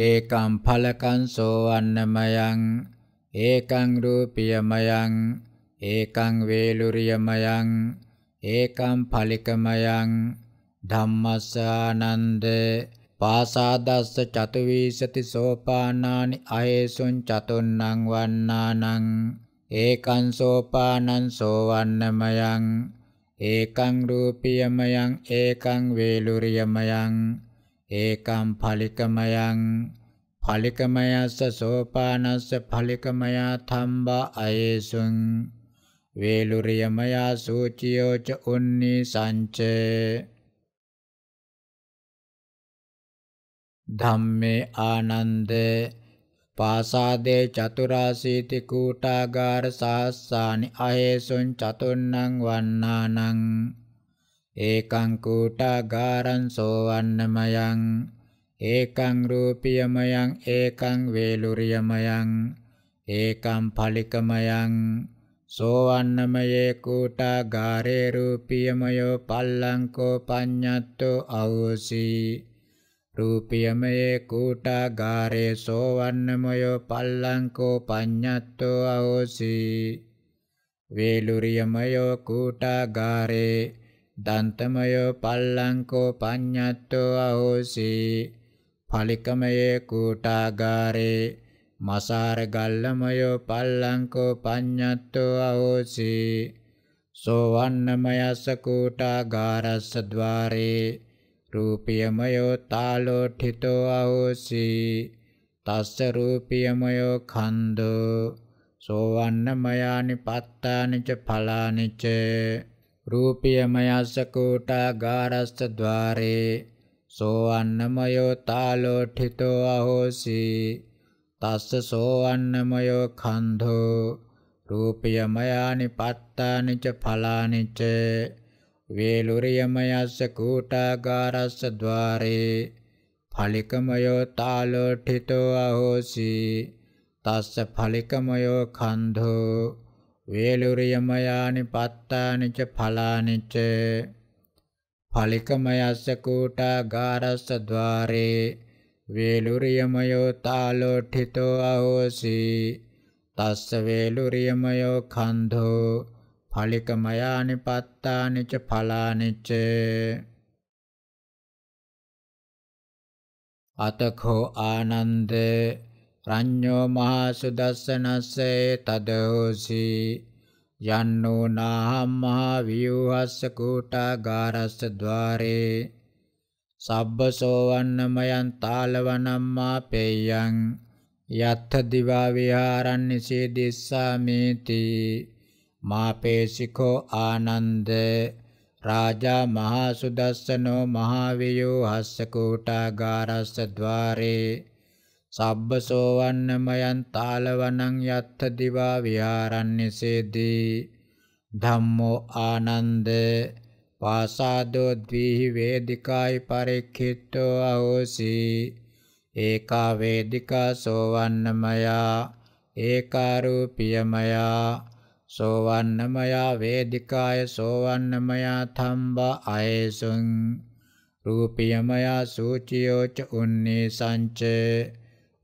[SPEAKER 2] ඒකම් ඵලකං සෝවන්නමයං ඒකං රූපියමයං ඒකං වේලුරියමයං ඒකම් ඵලිකමයං ධම්මස්සානන්ද පාසාදස්ස චතුවිසති සෝපානානි අයේසුං චතුන්නං වන්නානං ඒකං සෝපානං සෝවන්නමයං ඒකං රූපියමයං ඒකං වේලුරියමයං ඒකම් ඵලිකමයන් ඵලිකමයස්ස සෝපානස්ස ඵලිකමයා තම්බා අයේසුං වේලුරියමයා සූචියෝ ච උන්නි සංච ධම්මේ ආනන්ද පාසාදේ චතුරාසීති කූටාගාර සාස්සානි අයේසුං චතුන්නං වන්නානං ඒකං කූටාගාරං සෝවන්නමයං ඒකං රූපියමයං ඒකං වේලුරියමයං ඒකං ඵලිකමයං සෝවන්නමයේ කූටාගාරේ රූපියමයෝ පල්ලංකෝ පඤ්ඤත්තෝ අවෝසි රූපියමයේ කූටාගාරේ සෝවන්නමයෝ පල්ලංකෝ පඤ්ඤත්තෝ අවෝසි වේලුරියමයෝ කූටාගාරේ දන්තමයෝ පල්ලංකෝ පඤ්ඤත්තෝ අහෝසි ඵලිකමයේ කූටාගාරේ මසාර ගල්ලමයෝ පල්ලංකෝ පඤ්ඤත්තෝ අහෝසි සෝවන්නමයස කූටාගාරස්ස ద్వාරේ රූපියමයෝ තාලෝඨිතෝ අහෝසි තස්ස රූපියමයෝ ඛන්தோ සෝවන්නමයානි පත්තානිච ඵලානිච රූපියමයස්ස කූටාගාරස්ස ద్వාරේ සෝ අන්නමයෝ තාලෝඨිතෝ අහෝසි තස්ස සෝ අන්නමයෝ කන්ධෝ රූපියමයානි පත්තානි ච ඵලානි ච වේලුරියමයස්ස කූටාගාරස්ස ద్వාරේ ඵලිකමයෝ තාලෝඨිතෝ අහෝසි තස්ස ඵලිකමයෝ කන්ධෝ වේලුරියමයානි පත්තානිච ඵලානිච ඵලිකමයස්ස කූටා ගාරස්ස ద్వාරේ වේලුරියමයෝ තාලෝඨිතෝ අහෝසි තස්ස වේලුරියමයෝ කන්ධෝ ඵලිකමයානි පත්තානිච ඵලානිච අතඛෝ ආනන්දේ රඤ්ඤෝ මහා සුදස්සනස්සේ තදෝසි යන්නෝ නාහම් මහා වියුහස්ස කූටාගාරස්ස ద్వාරේ සබ්බසෝවන්නමයන් තාලවනම්මා පෙය්‍යං යත්ථ දිවා විහාරන්නිසේ දිස්සාමේති මාපේසිකෝ ආනන්ද රාජා මහා සුදස්සනෝ මහා වියුහස්ස කූටාගාරස්ස ద్వාරේ සබ්බ සෝවන්නමයන් තාලවනං යත්ත දිවා විහාරන්නේසේදී ධම්මෝ ආනන්ද පාසාදෝ ද්විහි වේදිකායි පරික්ඛිතෝ අහෝසි ඒකා වේදිකා සෝවන්නමයා ඒකාරූපියමයා සෝවන්නමයා වේදිකාය සෝවන්නමයා තම්බා අයසුං රූපියමයා සූචියෝච උන්නේ සංචේ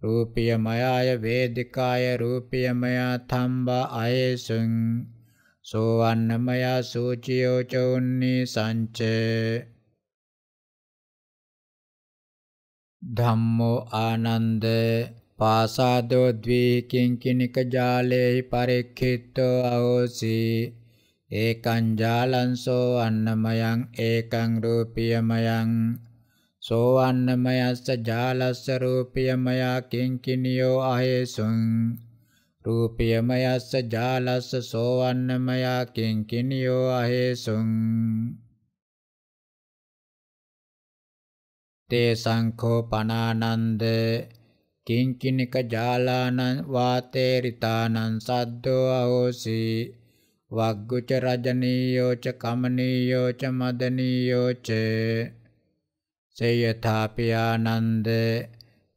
[SPEAKER 2] රූපියමයාය වේදිකාය රූපියමයා තම්බා අයසුං සෝවන්නමයා සූචියෝ චෞන්නී සංච ධම්මෝ ආනන්ද පාසාදෝ ද්වීකින් කිනික ජාලේහි පරික්ඛිතෝ අවෝසි ඒකං ජාලං සෝ අන්නමයං ඒකං රූපියමයං සෝ අන්නමයස්ස ජාලස්ස රූපියමයා කිංකිනියෝ අහේසුං රූපියමයස්ස ජාලස්ස සෝ අන්නමයා කිංකිනියෝ අහේසුං තේ සංඛෝ පනානන්ද කිංකිනික ජාලානං වාතේ රිතානං සද්දෝ අහෝසි වග්ගුච රජනීයෝච කමනීයෝච මදනීයෝච සේයථාපියානන්ද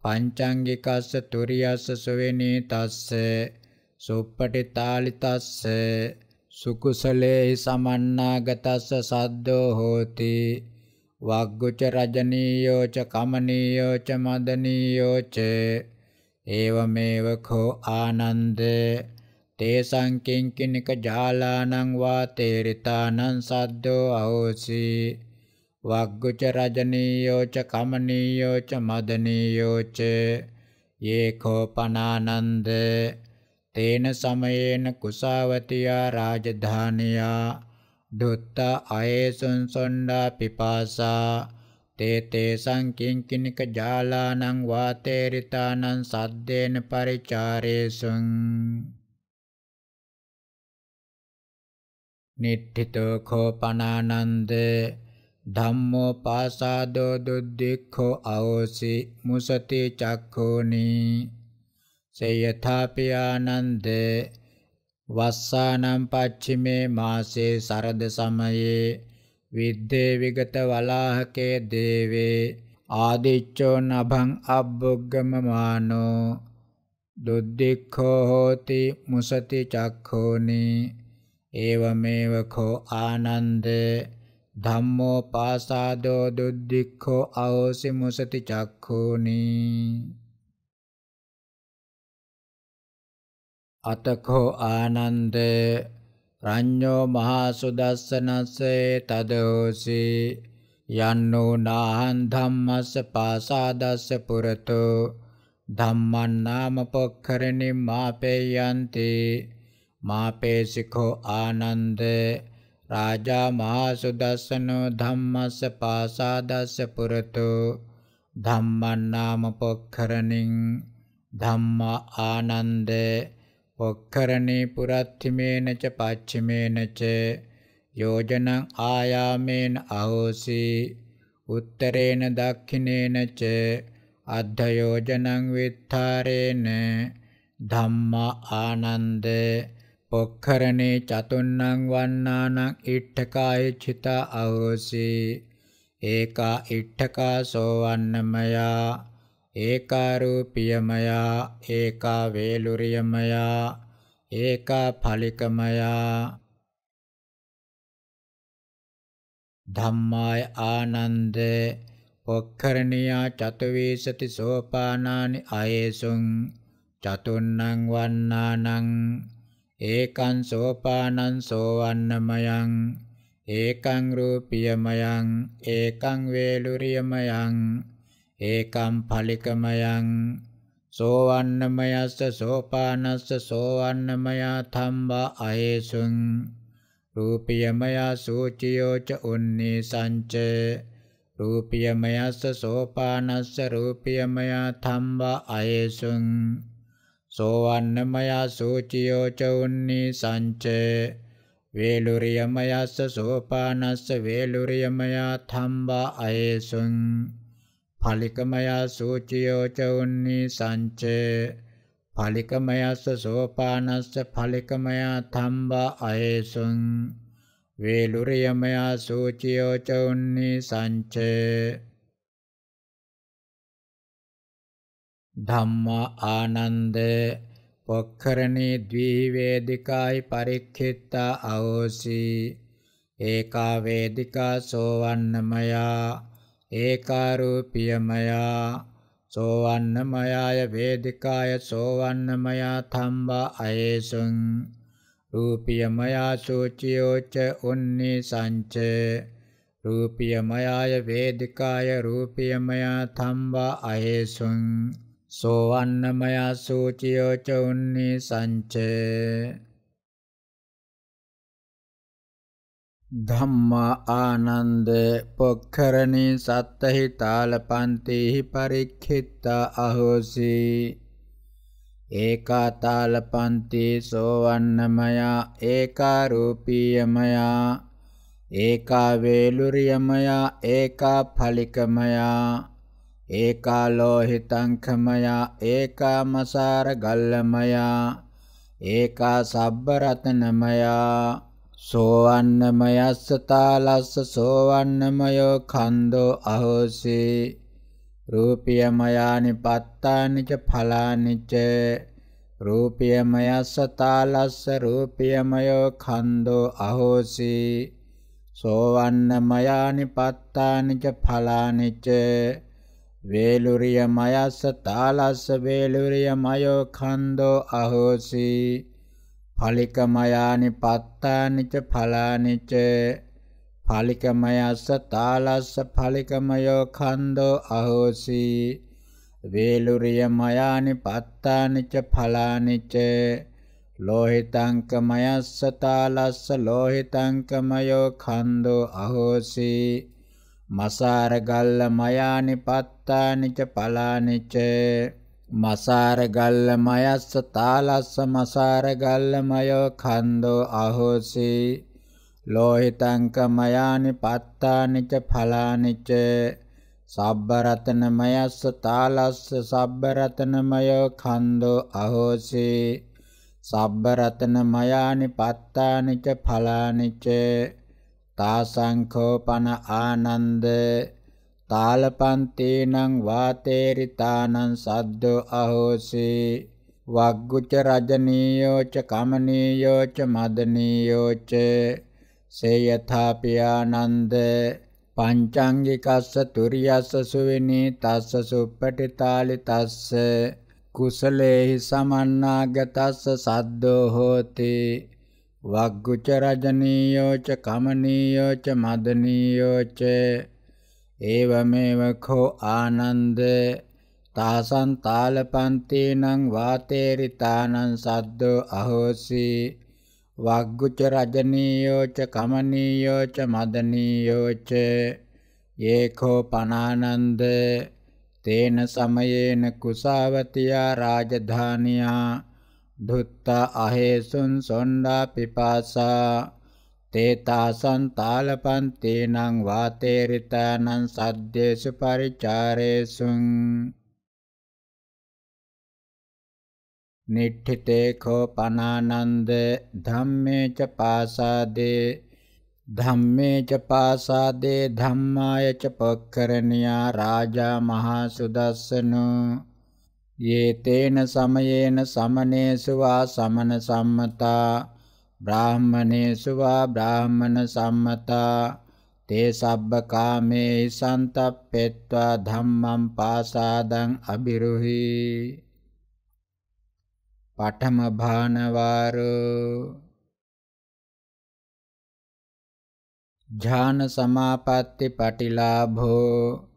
[SPEAKER 2] පංචංගිකස්ස තුරියස්ස සුවෙනී තස්ස සුප්පටිතාලිතස්ස සුකුසලේහි සමන්නාගතස්ස සද්දෝ හෝති වග්ගුච රජනීයෝච කමනීයෝච මදනීයෝච ඒවමේව කෝ ආනන්ද තේසං කිංකිනික ජාලානං වා තේරිතානං සද්දෝ අහෝසි වග්ගුච රජනීයෝච කමනීයෝච මදනීයෝච ඒකෝපනානන්ද තේන සමයේන කුසාවතියා රාජධානියා දුත්ත අයේසුන් සොණ්ඩා පිපාසා තේ තේසං කිංකිනික ජාලානං වාතේරිතානං සද්දේන පරිචාරේසුං නිට්ඨිතෝ කෝපනානන්දේ ධම්මෝ පාසාදෝ දුද්දික්ඛෝ අවෝසි මුසති චක්ඛෝනි සේයථාපි ආනන්ද වස්සානම් පච්චිමේ මාසේ සරද සමයේ විද්දේ විගත වලාහකේ දේවේ ආදිච්චෝ නභං අබ්බොග්ගමමානෝ දුද්දික්ඛෝ හෝති මුසති චක්ඛෝනි ඒවමේව කෝ ආනන්දේ ධම්මෝ පාසාදෝ දුද්දික්ඛෝ අවෝසි මුසති චක්ඛූනි අතකෝ ආනන්දේ රඤ්ඤෝ මහා සුදස්සනස්සේ තදෝසි යන්නෝ නාහං ධම්මස්ස පාසාදස්ස පුරතෝ ධම්මං නාම පොක්කරණි මාපේයන්ති මාපේසිකෝ ආනන්දේ රාජා මහා සුදස්සනෝ ධම්මස්ස පාසාදස්ස පුරතු ධම්මං නාම පොක්ඛරණින් ධම්මා ආනන්දේ පොක්කරණී පුරත්තිමේන ච පච්චිමේන ච යෝජනං ආයාමේන අහෝසි උත්තරේන දක්ඛිනේන ච අද්ධ යෝජනං විත්තරේන ධම්මා ආනන්ද පොක්ඛරණේ චතුන්නං වන්නානං ඉට්ඨකාය චිතා අහෝසි ඒකා ඉට්ඨකා සෝවන්නමයා ඒකා රූපියමයා ඒකා වේලුරියමයා ඒකා ඵලිකමයා ධම්මාය ආනන්ද පොක්කරණියා චතුවේසති සෝපානානි අයේසුං චතුන්නං වන්නානං ඒකං සෝපානං සෝවන්නමයං ඒකං රූපියමයං ඒකං වේලුරියමයං ඒකං ඵලිකමයං සෝවන්නමයස්ස සෝපානස්ස සෝවන්නමයා ධම්මා අයේසුං රූපියමයා සූචියෝ ච උන්නේ සංච රූපියමයස්ස සෝපානස්ස රූපියමයා ධම්මා අයේසුං සෝවන්නමයා සූචියෝච උන්නී සංච වේලුරියමයස්ස සෝපානස්ස වේලුරියමයා තම්බා අයේසුං ඵලිකමයා සූචියෝච උන්නී සංච ඵලිකමයස්ස සෝපානස්ස ඵලිකමයා තම්බා අයේසුං වේලුරියමයා සූචියෝච උන්නී සංචේ ධම්මා ආනන්ද පොක්කරණේ ද්විවේදිකායි පරික්ඛිතා අවෝසි ඒකා වේදිකා සෝවන්නමයා ඒකා රූපියමයා සෝවන්නමයාය වේදිකාය සෝවන්නමයා තම්බා අයේසුං රූපියමයා සෝචියෝච උන්නි සංච රූපියමයාය වේදිකාය රූපියමයා තම්බා අයේසුං සෝ අන්නමයා සූචියෝ ච උන්නි සංචේ ධම්මා ආනන්ද පොක්ඛරණී සත්තහි තාලපන්තිහි පරික්ඛිතා අහෝසි ඒකා තාලපන්ති සෝවන්නමයා ඒකා රූපීයමයා ඒකා වේලුරියමයා ඒකා ඵලිකමයා ඒකාලෝහිතංකමයා ඒකාමසාර ගල්ලමයා ඒකා සබ්බරතනමයා සෝවන්නමයස්ස තාලස්ස සෝවන්නමයෝ කන්தோ අහෝසී රූපියමයානි පත්තානිච ඵලානිච රූපියමයස්ස තාලස්ස රූපියමයෝ කන්தோ අහෝසි සෝවන්නමයානි පත්තානිච ඵලානිච වේලුරිය මයස්ස තාලස්ස වේලුරිය මයෝ කන්தோ අහෝසි ඵලිකමයානි පත්තානිච ඵලානිච ඵලිකමයස්ස තාලස්ස ඵලිකමයෝ කන්தோ අහෝසි වේලුරිය මයානි පත්තානිච ඵලානිච ලෝහිතංක මයස්ස තාලස්ස ලෝහිතංක මයෝ කන්தோ අහෝසි මසාරගල්ල මයානි පත්තානිච පලානිච මසාරගල්ල මයස්ස තාලස්ස මසාරගල්ල මයෝ කන්දෝ අහෝසි ලෝහිතංක මයානි පත්තානිච පලානිච සබ්බරතන මයස්ස තාලස්ස සබ්බරතන මයෝ කන්දෝ අහෝසි සබ්බරතන මයානි පත්තානිච පලානිච තාසංඛෝපන ආනන්ද තාලපන්තේනං වාතේරිතානං සද්දෝ අහෝසි වග්ගුච රජනීයෝච කමනීයෝච මදනීයෝච සේයථාපියානන්ද පංචාංගිකස්ස තුරියස්ස සුවිනී තස්ස සුප්පටිතාලි තස්ස කුසලේහි සමන්නාගතස්ස සද්දෝ හෝති වග්ගුච රජනීයෝච කමනීයෝච මදනීයෝච ඒවමේව කෝ ආනන්ද තාසන් තාලපන්තිනං වාතේරිතානං සද්දෝ අහෝසි වග්ගුච රජනීයෝච කමනීයෝච මදනීයෝච ඒකෝ පනානන්ද තේන සමයේන කුසාවතියා රාජධානියා දුත්ත අහේසුන් සොණ්ඩා පිපාසා තේතාසං තාලපන්තේනං වාතේරිතානං සද්දේසු පරිචාරේසුං නිට්ඨිතේ කෝපනානන්ද ධම්මේ ච පාසාදේ ධම්මේ ච පාසාදේ ධම්මාය ච පොක්කරණියා රාජා මහා සුදස්සනෝ යේතේන සමයේන සමනේසුවා සමන සම්මතා බ්‍රාහ්මනේසුවා බ්‍රාහ්මන සම්මතා තේ සබ්බ කාමේ සන්තප්පෙත්වා ධම්මං පාසාදං අබිරුහි පඨම
[SPEAKER 1] භානවාරෝ ඥාන
[SPEAKER 2] සමාපatti පටිලාභෝ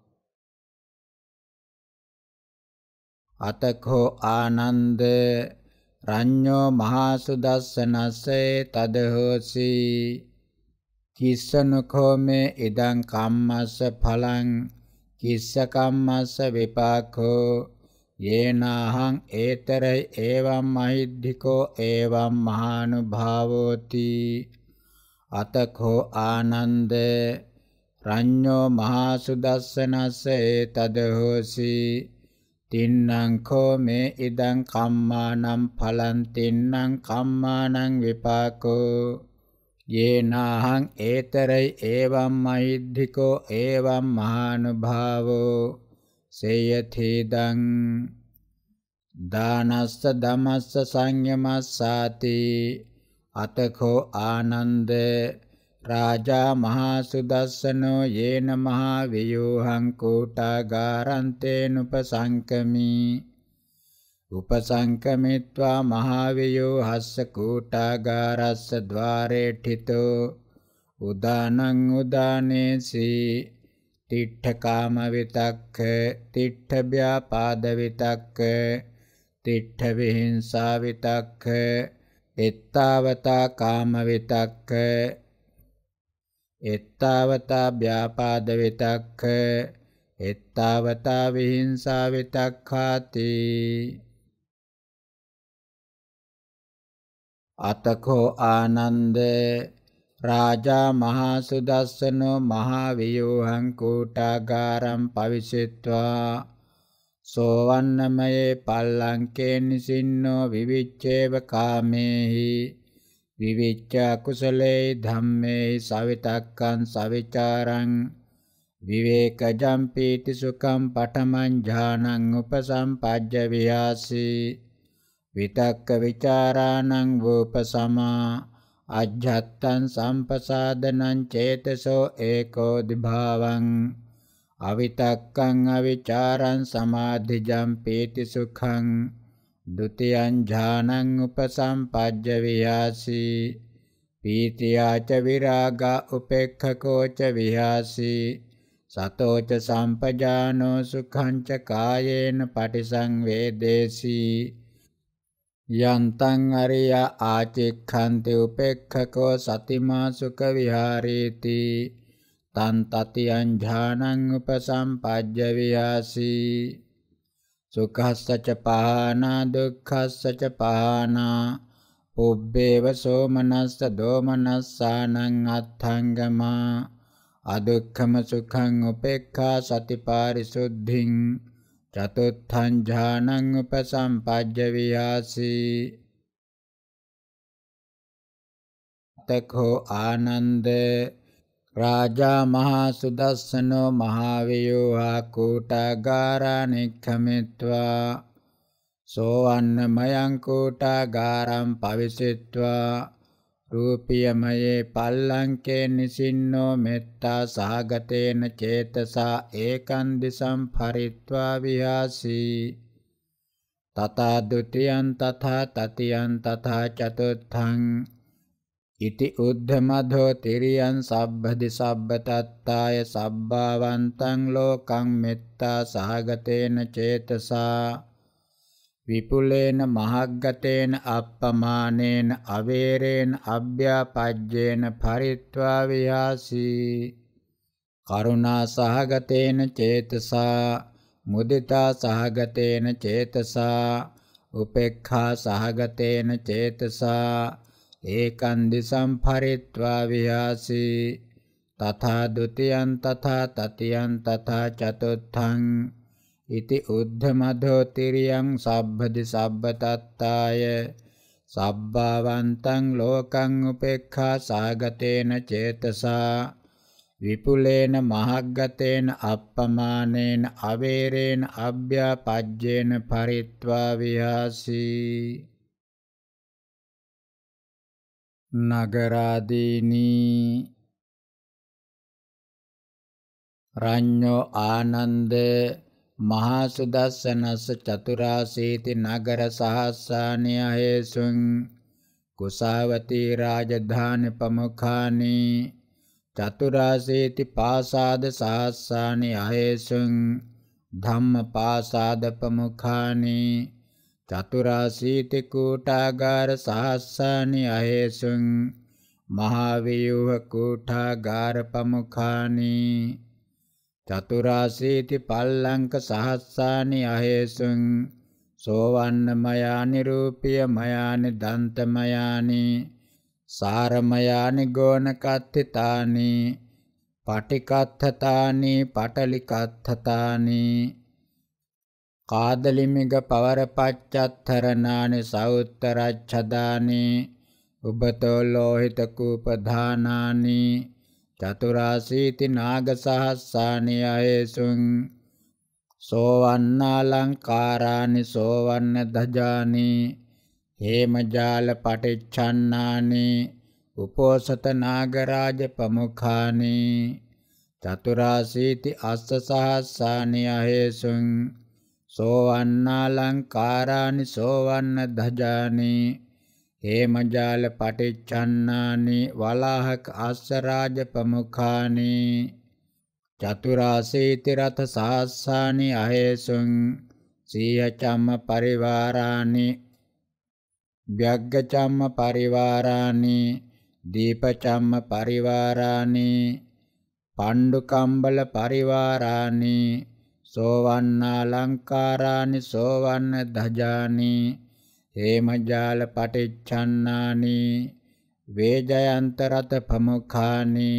[SPEAKER 2] අතකෝ ආනන්ද රඤ්ඤෝ මහසුදස්සනසේ තදහෝසි කිස්සනකෝ මේ ඉදං කම්මස්ස ඵලං කිස්ස කම්මස්ස විපාකෝ යේනාහං ඒතරේ එවම් මහිද්ධිකෝ එවම් මහානුභාවෝති අතකෝ ආනන්ද රඤ්ඤෝ මහසුදස්සනසේ තදහෝසි තින්නං කෝ මේ ඉදං කම්මානම් ඵලං තින්නං කම්මානං විපාකෝ යේනාහං ඒතරයි එවම් මෛද්ධිකෝ එවම් මහානුභාවෝ සේයතිදං දානස්ස දමස්ස සංයමස්සාති අතකෝ ආනන්දේ රාජා මහා සුදස්සනෝ යේන මහා වියෝහං කෝටාගාරන්තේන උපසංකමි උපසංකමිත්වා මහා වියෝහස්ස කෝටාගාරස්ස ద్వාරේඨිතෝ උදානං උදානේසි තිට්ඨකාම විතක්ඛ තිට්ඨ ව්‍යාපාද විතක්ඛ තිට්ඨ විහිංසා විතක්ඛ එත්තාවතා කාම විතක්ඛ එත්තාවතා ව්‍යාපාද විතක්ඛ එත්තාවතා විහිංසා විතක්ඛාති අතකෝ ආනන්ද රාජා මහා සුදස්සනෝ මහා වියෝහං කූටාගාරම් පවිසෙත්වා සෝවන්නමයේ පල්ලංකේ නිසින්නෝ විවිච්ඡේව කාමේහි විවිච්ඡා කුසලේ ධම්මේ සවිතක්කං සවිචාරං විවේකජම් පීති සුඛම් පඨමං ඥානං උපසම්පජ්ජ වියාසී විතක්ක විචාරාණං වූපසමා අජ්ජත්තං සම්පසාදනං චේතසෝ ඒකෝ දිභාවං අවිතක්කං අවිචාරං සමාධිජම් පීති සුඛං द्वितीयं ध्यानං उपसම්පජ්ජ විහාසි පීතියා ච විරාග උපේක්ඛකෝ ච විහාසි සතෝ ච සම්පජානෝ සුඛං ච කායේන පටිසංවේදේසී යන්තං අරිය ආචික්ඛන්ති උපේක්ඛකෝ සතිමා සුඛ විහාරීති තන් තතියං ඥානං උපසම්පජ්ජ විහාසී සුඛස්සච පහනා දුක්ඛස්සච පහනා පුබ්බේව සෝමනස්ස දෝමනස්සානං අත්ථංගමා අදුක්ඛම සුඛං උපේක්ඛා සතිපාරිසුද්ධින් චතුත්ථං ඥානං උපසම්පජ්ජ වියාසී තකෝ ආනන්දේ රාජා මහා සුදස්සනෝ මහාවියෝ හා කූටාගාරා නික්ඛමිත්වා සෝවන්න මයං කූටාගාරම් පවිසිත්වා රූපියමයේ පල්ලංකේ නිසින්නෝ මෙත්තා සහගතේන චේතසා ඒකන් දිසම් පරිත්වා විහාසී තථා ဒ ුතියං තථා තතියං තථා චතුත්ථං ඉති උද්ධමධෝ තිරියන් සබ්බදි සබ්බතත්තාය සබ්බාවන්තං ලෝකං මෙත්තා සහගතේන චේතසා විපුලේන මහග්ගතේන අප්පමානේන අවේරේන අභ්‍යාපජ්ජේන පරිත්වා වියාසී කරුණා සහගතේන චේතසා මුදිතා සහගතේන චේතසා උපේක්ඛා සහගතේන චේතසා ඒකන් දිසම් පරිත්වා විහාසී තථා ဒ ුතියන් තථා තතියන් තථා චතුත්ථං ඉති උද්ධමධෝ තිරියං සබ්බදි සබ්බතත්තාය සබ්බවන්තං ලෝකං උපේක්ඛා සාගතේන චේතසා විපුලේන මහග්ගතේන අප්පමානේන අවේරේන අභ්‍යාපජ්ජේන පරිත්වා විහාසී
[SPEAKER 1] නගරාදීනී
[SPEAKER 2] රඤ්ඤෝ ආනන්ද මහා සුදස්සනස චතුරාසීති නගර සහස්සානය හේසුං කුසාවතී රාජධානි ප්‍රමුඛානි චතුරාසීති පාසාද සහස්සානි හේසුං ධම්ම පාසාද ප්‍රමුඛානි චතුරාසීති කූටාගාර සහස්සානි අහේසුං මහාවියුහ කූටාගාර පමුඛානි චතුරාසීති පල්ලංක සහස්සානි අහේසුං සෝවන්නමයානි රූපිය මයානි දන්තමයානි සාරමයානි ගෝනකත්තිතානි පටිකත්ථතානි පටලිකත්ථතානි කාදලිමිග පවරපච්චත්තරනානි සෞත්තරච්ඡදානි උබතෝ ලෝහිත කූපධානානි චතුරාසීති නාගසහස්සානි අයේසුං සෝවන්නාලංකාරානි සෝවන්න දජානි හේමජාල පටිච්ඡන්නානි උපෝසත නාගරාජ ප්‍රමුඛානි චතුරාසීති අස්ස සහස්සානි අහේසුං සෝවන්නාලංකාරානි සෝවන්න ධජානි හේමජාල පටිච්චන්නානි වලාහක අස්සරාජ ප්‍රමුඛානි චතුරාසීති රත සාස්සානි අහේසුං සීයචම්ම පරිවාරානි ව්‍යග්ගචම්ම පරිවාරානි දීපචම්ම පරිවාරානි පණ්ඩුකම්බල පරිවාරානි සෝවන්නාලංකාරානි සෝවන්න දජානි හේමජාල පටිච්ඡන්නානි වේජයන්ත රත ප්‍රමුඛානි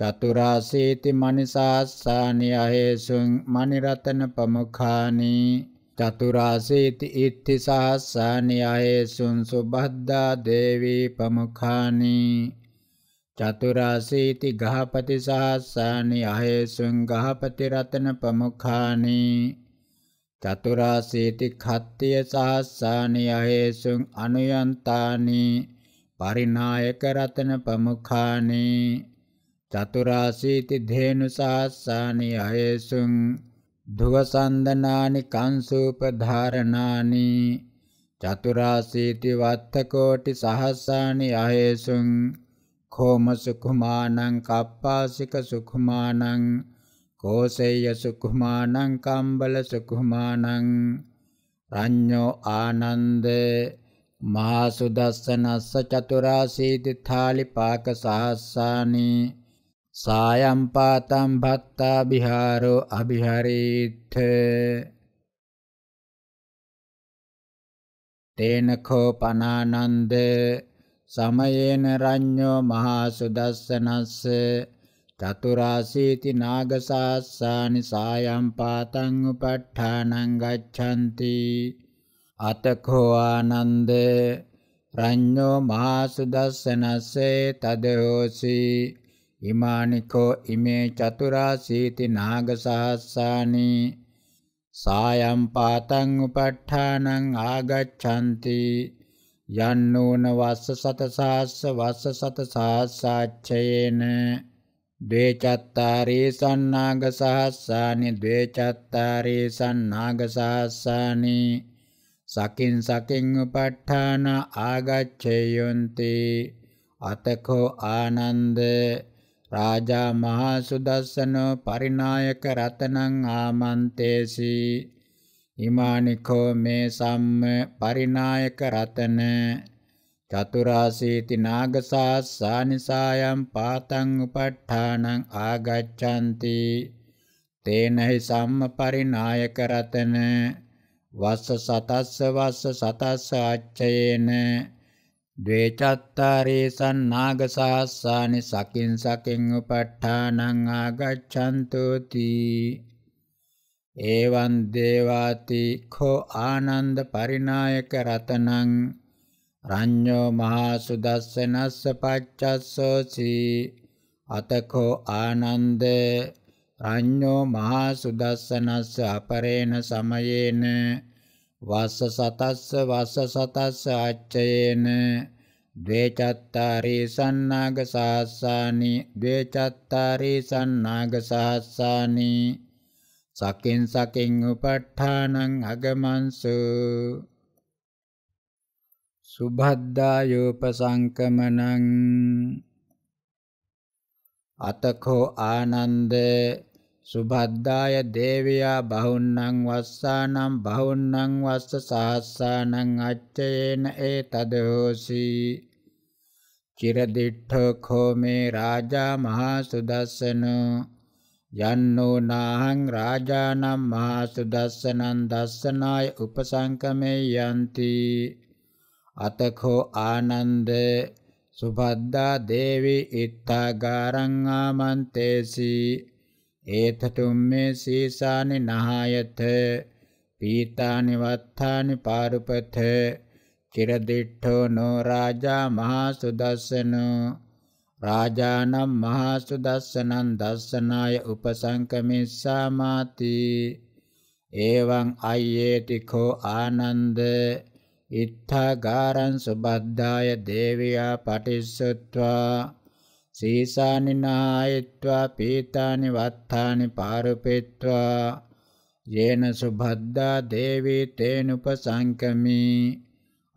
[SPEAKER 2] චතුරාසීති මනිසාස්සානි අහේසුං මනිරතන ප්‍රමුඛානි චතුරාසීති ඉත්තිසාස්සානි අහේසුං සුබද්දා දේවී ප්‍රමුඛානි චතුරාසීති ගහපති සහස්සානි අහේසුං ගහපති රතන ප්‍රමුඛානි චතුරාසීති khත්තිය සහස්සානි අහේසුං අනුයන්තානි පරිනායක රතන ප්‍රමුඛානි චතුරාසීති ධේනු සහස්සානි අහේසුං ධුවසන්දනානි කංසූපධාරණානි චතුරාසීති වත්තකෝටි සහස්සානි අහේසුං කෝම සුකුමානං කප්පාසික සුකුමානං කෝසෙය්‍ය සුකුමානං කම්බල සුකුමානං රඤ්ඤෝ ආනන්ද මහසුදස්සනස්ස චතුරාසීති ථාලිපාක සහස්සානි සායම් පාතම් භත්තා විහාරෝ අභිහරීත්ථ තේනඛෝ පනානන්දේ සමයේන රඤ්ඤෝ මහා සුදස්සනස්ස චතුරාසීති නාගසාස්සානි සායම් පාතං උපට්ඨානං ගච්ඡanti අතකෝ ආනන්ද රඤ්ඤෝ මහා සුදස්සනස්සේ තදෝසි ඉමානිකෝ ඉමේ චතුරාසීති නාගසාස්සානි සායම් පාතං උපට්ඨානං ආගච්ඡanti යන්නෝන වස්ස සතසාස්ස වස්ස සතසාස්සාච්ඡයේන ද්වේචත්තාරේ සන්නාග සහස්සානි ද්වේචත්තාරේ සන්නාග සහස්සානි සකින් සකින් උපට්ඨාන ආගච්ඡයොන්ති අතකෝ ආනන්ද රාජා මහා සුදස්සනෝ පරිනායක රතනං ආමන්තේසී ඉමානිකෝ මේ සම්ම පරිනායක රතන චතුරාසීති නාගසාස්සානිසායම් පාතං උපට්ඨානං ආගච්ඡanti තේනහි සම්ම පරිනායක රතන වස්ස සතස්ස වස්ස සතස්ස අච්චයේන ද්වේචත්තාරේ සන්නාගසාස්සානි සකින් සකින් උපට්ඨානං ආගච්ඡන්තු තී ඒවං දේවාති ඛෝ ආනන්ද පරිනායක රතනං රඤ්ඤෝ මහා සුදස්සනස්ස පච්චස්සෝසි අතඛෝ ආනන්ද රඤ්ඤෝ මහා සුදස්සනස්ස අපරේණ සමයේන වස්ස සතස්ස වස්ස සතස්ස අච්චයේන ද්වේචත්තාරී සන්නාග සහස්සානි ද්වේචත්තාරී සන්නාග සහස්සානි සකෙන් සකෙන් උපට්ඨානං අගමන්සු සුභද්දායෝපසංකමනං අතකෝ ආනන්ද සුභද්දාය දේවියා බහුන්නං වස්සානම් බහුන්නං වස්ස සහස්සානං අච්චයේන ඒ තදෝසි චිරදිඨ කෝ මේ රාජා මහා සුදස්සනෝ යන්නෝ නාහං රාජානම් මහා සුදස්සනං දස්සනාය උපසංකමේ යන්ති අතකෝ ආනන්ද සුභද්දා දේවි ඉත්තාගාරං ආමන්තේසි ඒතතුම්මේ සීසානි නහායත පීතානි වත්තානි පාරුපත චිරදිඨෝ නෝ රාජා මහා සුදස්සනෝ රාජානම් මහසු දස්සනං දස්සනාය උපසංකමිස්සාමාති එවං අයේති කෝ ආනන්ද ඉත්ථගාරං සුබද්ධාය දේවියා පටිස්සුත්වා සීසානිනායිත්වා පීතානි වත්තානි පාරුපෙත්වා යේන සුබද්ධා දේවී තේනුපසංකමි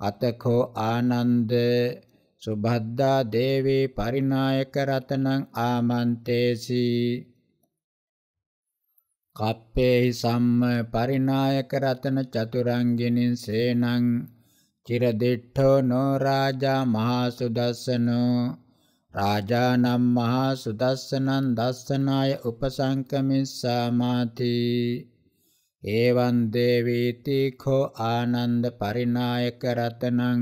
[SPEAKER 2] අතකෝ ආනන්ද සුබද්දා දේවී පරිනායක රතනං ආමන්තේසි කප්පේහි සම්ම පරිනායක රතන චතුරංගිනින් සේනං චිරදිට්ඨෝ නෝ රාජා මහා සුදස්සනෝ රාජානම් මහා සුදස්සනං දස්සනාය උපසංකමිස්සාමාති එවං දේවීති කෝ ආනන්ද පරිනායක රතනං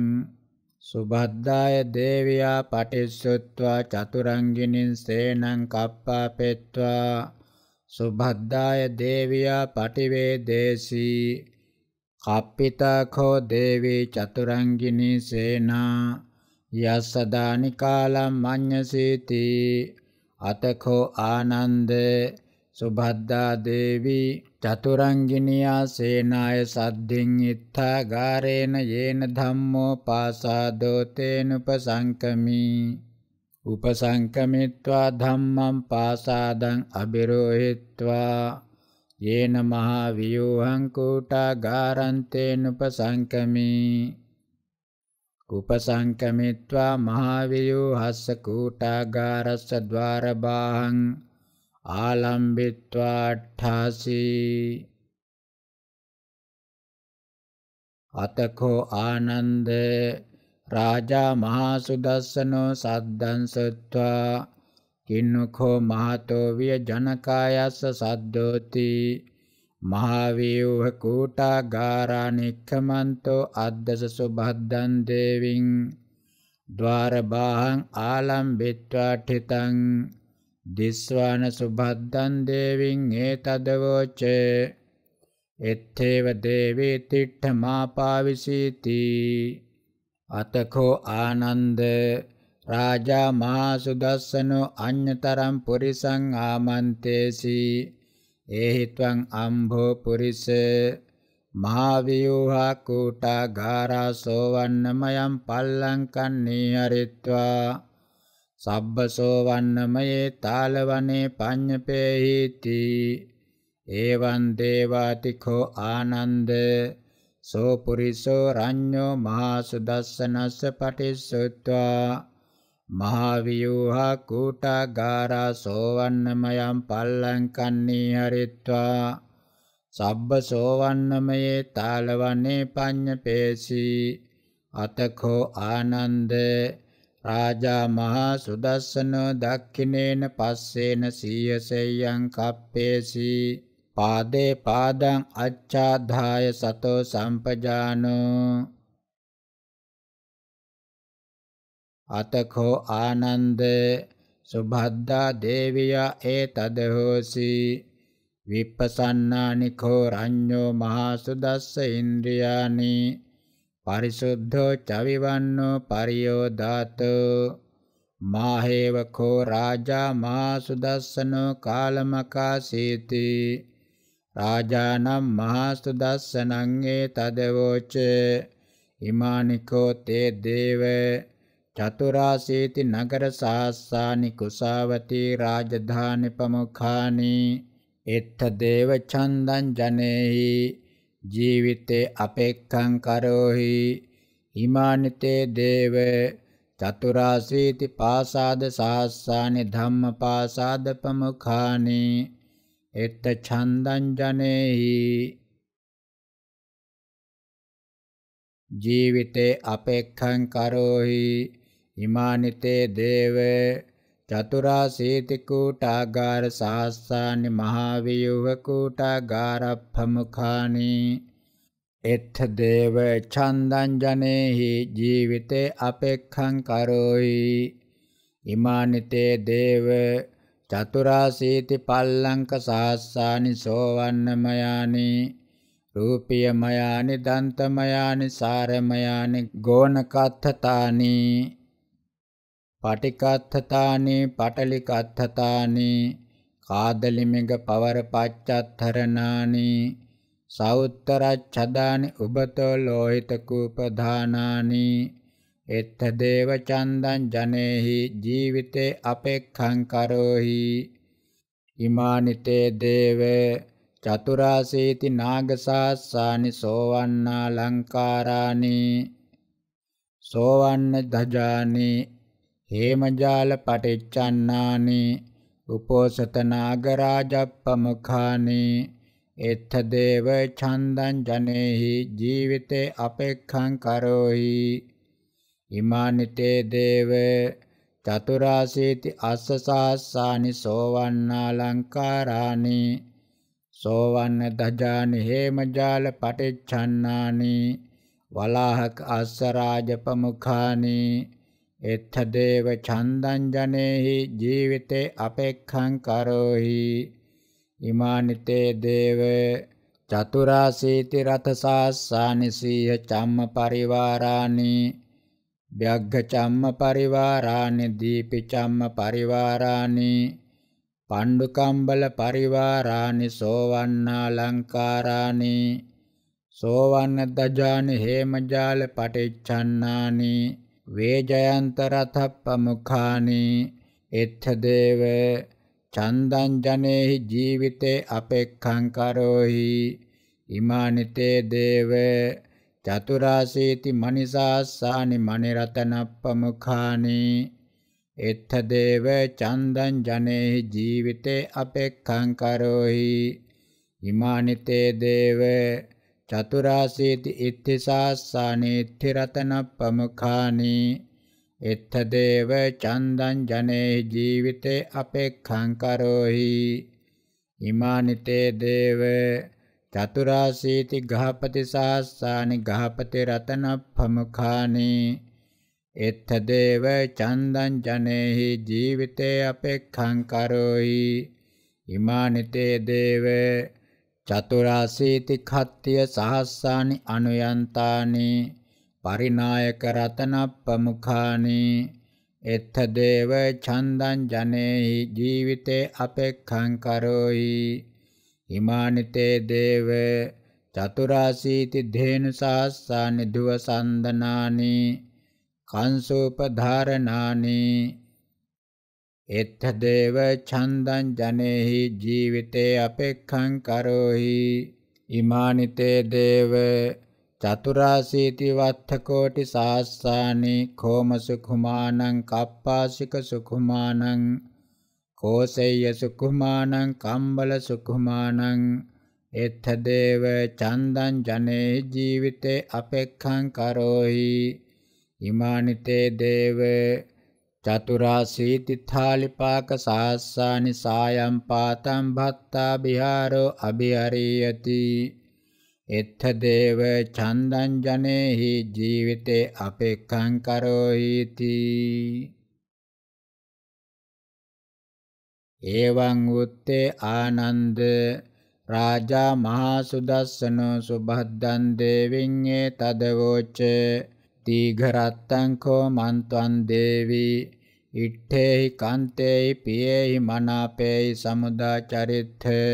[SPEAKER 2] සුබද්දාය දේවියා පටිස්සුත්වා චතුරංගිනින් සේනං කප්පා පෙත්වා සුබද්දාය දේවියා පටිවේ දේශී කප්පිතකෝ දේවී චතුරංගිනී සේනා යස්සදානි කාලම් මඤ්ඤසීති අතකෝ ආනන්ද සුබද්දා දේවී චතුරංගිනියා සේනාය සද්ධින් ඉත්තා ගාරේන යේන ධම්මෝ පාසාදෝ තේනුපසංකමී උපසංකමිත්වා ධම්මං පාසාදං අබිරෝහිත්වා යේන මහා වියෝහං කූටා ගාරන්තේනුපසංකමී උපසංකමිත්වා මහා වියෝහස්ස කූටාගාරස්ස ద్వාරබාහං ආලම්භිත්වාට්ඨාසී අතකෝ ආනන්ද රාජා මහා සුදස්සනෝ සද්දං සත්වා කින්නුකෝ මහතෝ විය ජනකායස්ස සද්දෝති මහාවීහ කූටාගාරා නික්ඛමන්තෝ අද්දස සුබද්දං දේවින් ద్వාරබාහං ආලම්බිත්වා ඨිතං දිස්වාන සුභද්දන් දේවින් ඒතදවෝචේ එත්තේව දේවී තිට්ඨමාපාවිසීති අතකෝ ආනන්ද රාජා මහා සුදස්සනෝ අඤ්‍යතරම් පුරිසං ආමන්තේසි ඒහිත්වං අම්භෝ පුරිස මහා වියෝහා කූටා ගාරා සෝවන්නමයන් පල්ලංකන් නීහරිත්වා සබ්බසෝවන්නමයේ තාලවනේ පඤ්ඤපේහිති එවං දේවාතිඛෝ ආනන්ද සෝ පුරිසෝ රඤ්ඤෝ මහසුදස්සනස්ස පටිසුත්වා මහාවියෝහා කූටාගාරා සෝවන්නමයම් පල්ලංකන්නී හරිත්වා සබ්බ සෝවන්නමයේ තාලවනේ පඤ්ඤපේසී අතඛෝ ආනන්දේ රාජා මහා සුදස්සනෝ දක්ඛිනේන පස්සේන සීයසෙය්‍යං කප්පේසී පාදේ පාදං අච්ඡාධාය සතෝ සම්පජානෝ අතකෝ ආනන්ද සුභද්දා දේවියා ඒ තදහෝසි විප්පසන්නානිකෝ රඤ්ඤෝ මහා සුදස්ස ඉන්ද්‍රියානි පරිසුද්ධෝ චවිවන්නෝ පරියෝදාත මාහේවකෝ රාජා මහසුදස්සනෝ කාලමකාසීති රාජානම් මහසුදස්සනං ඒ තදවෝච ඉමානිකෝ තේ දේව චතුරාසීති නගර සාස්සානි කුසාවති රාජධානි ප්‍රමුඛානි එත්ත දේව චන්දං ජනේහි ජීවිතේ අපේක්ඛං කරෝහි හිමානිතේ දේව චතුරාසීති පාසාද සහස්සානි ධම්ම පාසාද පමුඛානි එත්ත ඡන්දං ජනේහි ජීවිතේ අපේක්ඛං කරෝහි හිමානිතේ දේව චතුරාසීතිකූටාගාර සාස්සානි මහාවියුහකූටාගාරප්පමුඛානි එත්ථ දේව චන්දංජනේහි ජීවිතේ අපේක්ඛං කරෝයි ඉමානිතේ දේව චතුරාසීති පල්ලංක සාස්සානි සෝවන්නමයානි රූපියමයානි දන්තමයානි සාරමයානි ගෝණකත්තතානි පටිකත්ථතානි පටලිකත්ථතානි කාදලිමෙග පවර පච්චත්තරණානි සෞත්තරච්ඡදානි උබතෝ ලෝහිත කූපධානානි එත්ත දේව චන්දං ජනේහි ජීවිතේ අපේක්ඛං කරෝහි ඉමානිතේ දේව චතුරාසීති නාගසාස්සානි සෝවන්නා ලංකාරානි සෝවන්න දජානි හේමජාල පටිච්චන්නානි උපෝසත නාගරාජප්පමුඛානි එත්ථ දේව ඡන්දං ජනේහි ජීවිතේ අපේක්ඛං කරෝහි ඉමානිතේ දේව චතුරාසීති අස්ස සහස්සානි සෝවන්නා ලංකාරානි සෝවන්න දජානි හේමජාල පටිච්චන්නානි වලාහක අස්ස රාජපමුඛානි එත්තදේව චන්දං ජනේහි ජීවිතේ අපේක්ඛං කරෝහි ඉමානිතේ දේව චතුරාසීති රතසාස්සානිසීය චම්ම පරිවාරානි ව්‍යග්ග චම්ම පරිවාරානි දීපි චම්ම පරිවාරානි පණ්ඩුකම්බල පරිවාරානි සෝවන්නා ලංකාරානි සෝවන්න දජානි හේමජාල පටිච්චන්නානි වේජයන්තරතප්පමුඛානි එත්තදේව චන්දං ජනේහි ජීවිතේ අපේක්ඛං කරෝහි ඉමානිතේ දේව චතුරාසීති මනිසාස්සානි මනිරතනප්පමුඛානි එත්තදේව චන්දං ජනේහි ජීවිතේ අපේක්ඛං කරෝහි ඉමානිතේ දේව චතුරාසීති ඉත්තිසාස්සානේත්ති රතනප්පමඛානී එත්තදේව චන්දං ජනේ ජීවිතේ අපේක්ඛං කරෝහි ඉමානිතේ දේව චතුරාසීති ගහපති සාස්සානි ගහපති රතනප්පමඛානි එත්තදේව චන්දං ජනේහි ජීවිතේ අපේක්ඛං කරෝහි ඉමානිතේ දේව චතුරාසීති කත්තිය සහස්සානි අනුයන්තානි පරිනායක රතනප්පමුඛානි එත්ථ දේව ඡන්දං ජනේහි ජීවිතේ අපේක්ඛං කරෝහි හිමානිතේ දේව චතුරාසීති ධේනු සහස්සානි දුව සන්දනානි කංසෝපධාරණානි එත්ථ දේව ඡන්දං ජනේහි ජීවිතේ අපේක්ඛං කරෝහි ඉමානිතේ දේව චතුරාසීති වත්තකෝටි සාස්සානේ කෝමසු කුමානං කප්පාසික සුකුමානං කෝසෙය්‍ය සුකුමානං කම්බල සුකුමානං එත්ථ දේව චන්දං ජනේ ජීවිතේ අපේක්ඛං කරෝහි ඉමානිතේ දේව චතුරාසීතිත්ථාලිපාක සාස්සානි සායම් පාතම් භත්තා බිහාරෝ අභිහරීයති එත්ථ දේව චන්දං ජනේහි ජීවිතේ අපේක්ඛං කරෝහිති එවං උත්තේ ආනන්ද රාජා මහා සුදස්සනෝ සුබද්දං දේවින් ඒ තදවෝචේ දීඝරත්තංකෝ මන්ත්වං දේවී ඉට්ඨේහි කාන්තේහි පියේහි මනාපේහි සමුදා චරිත්තේ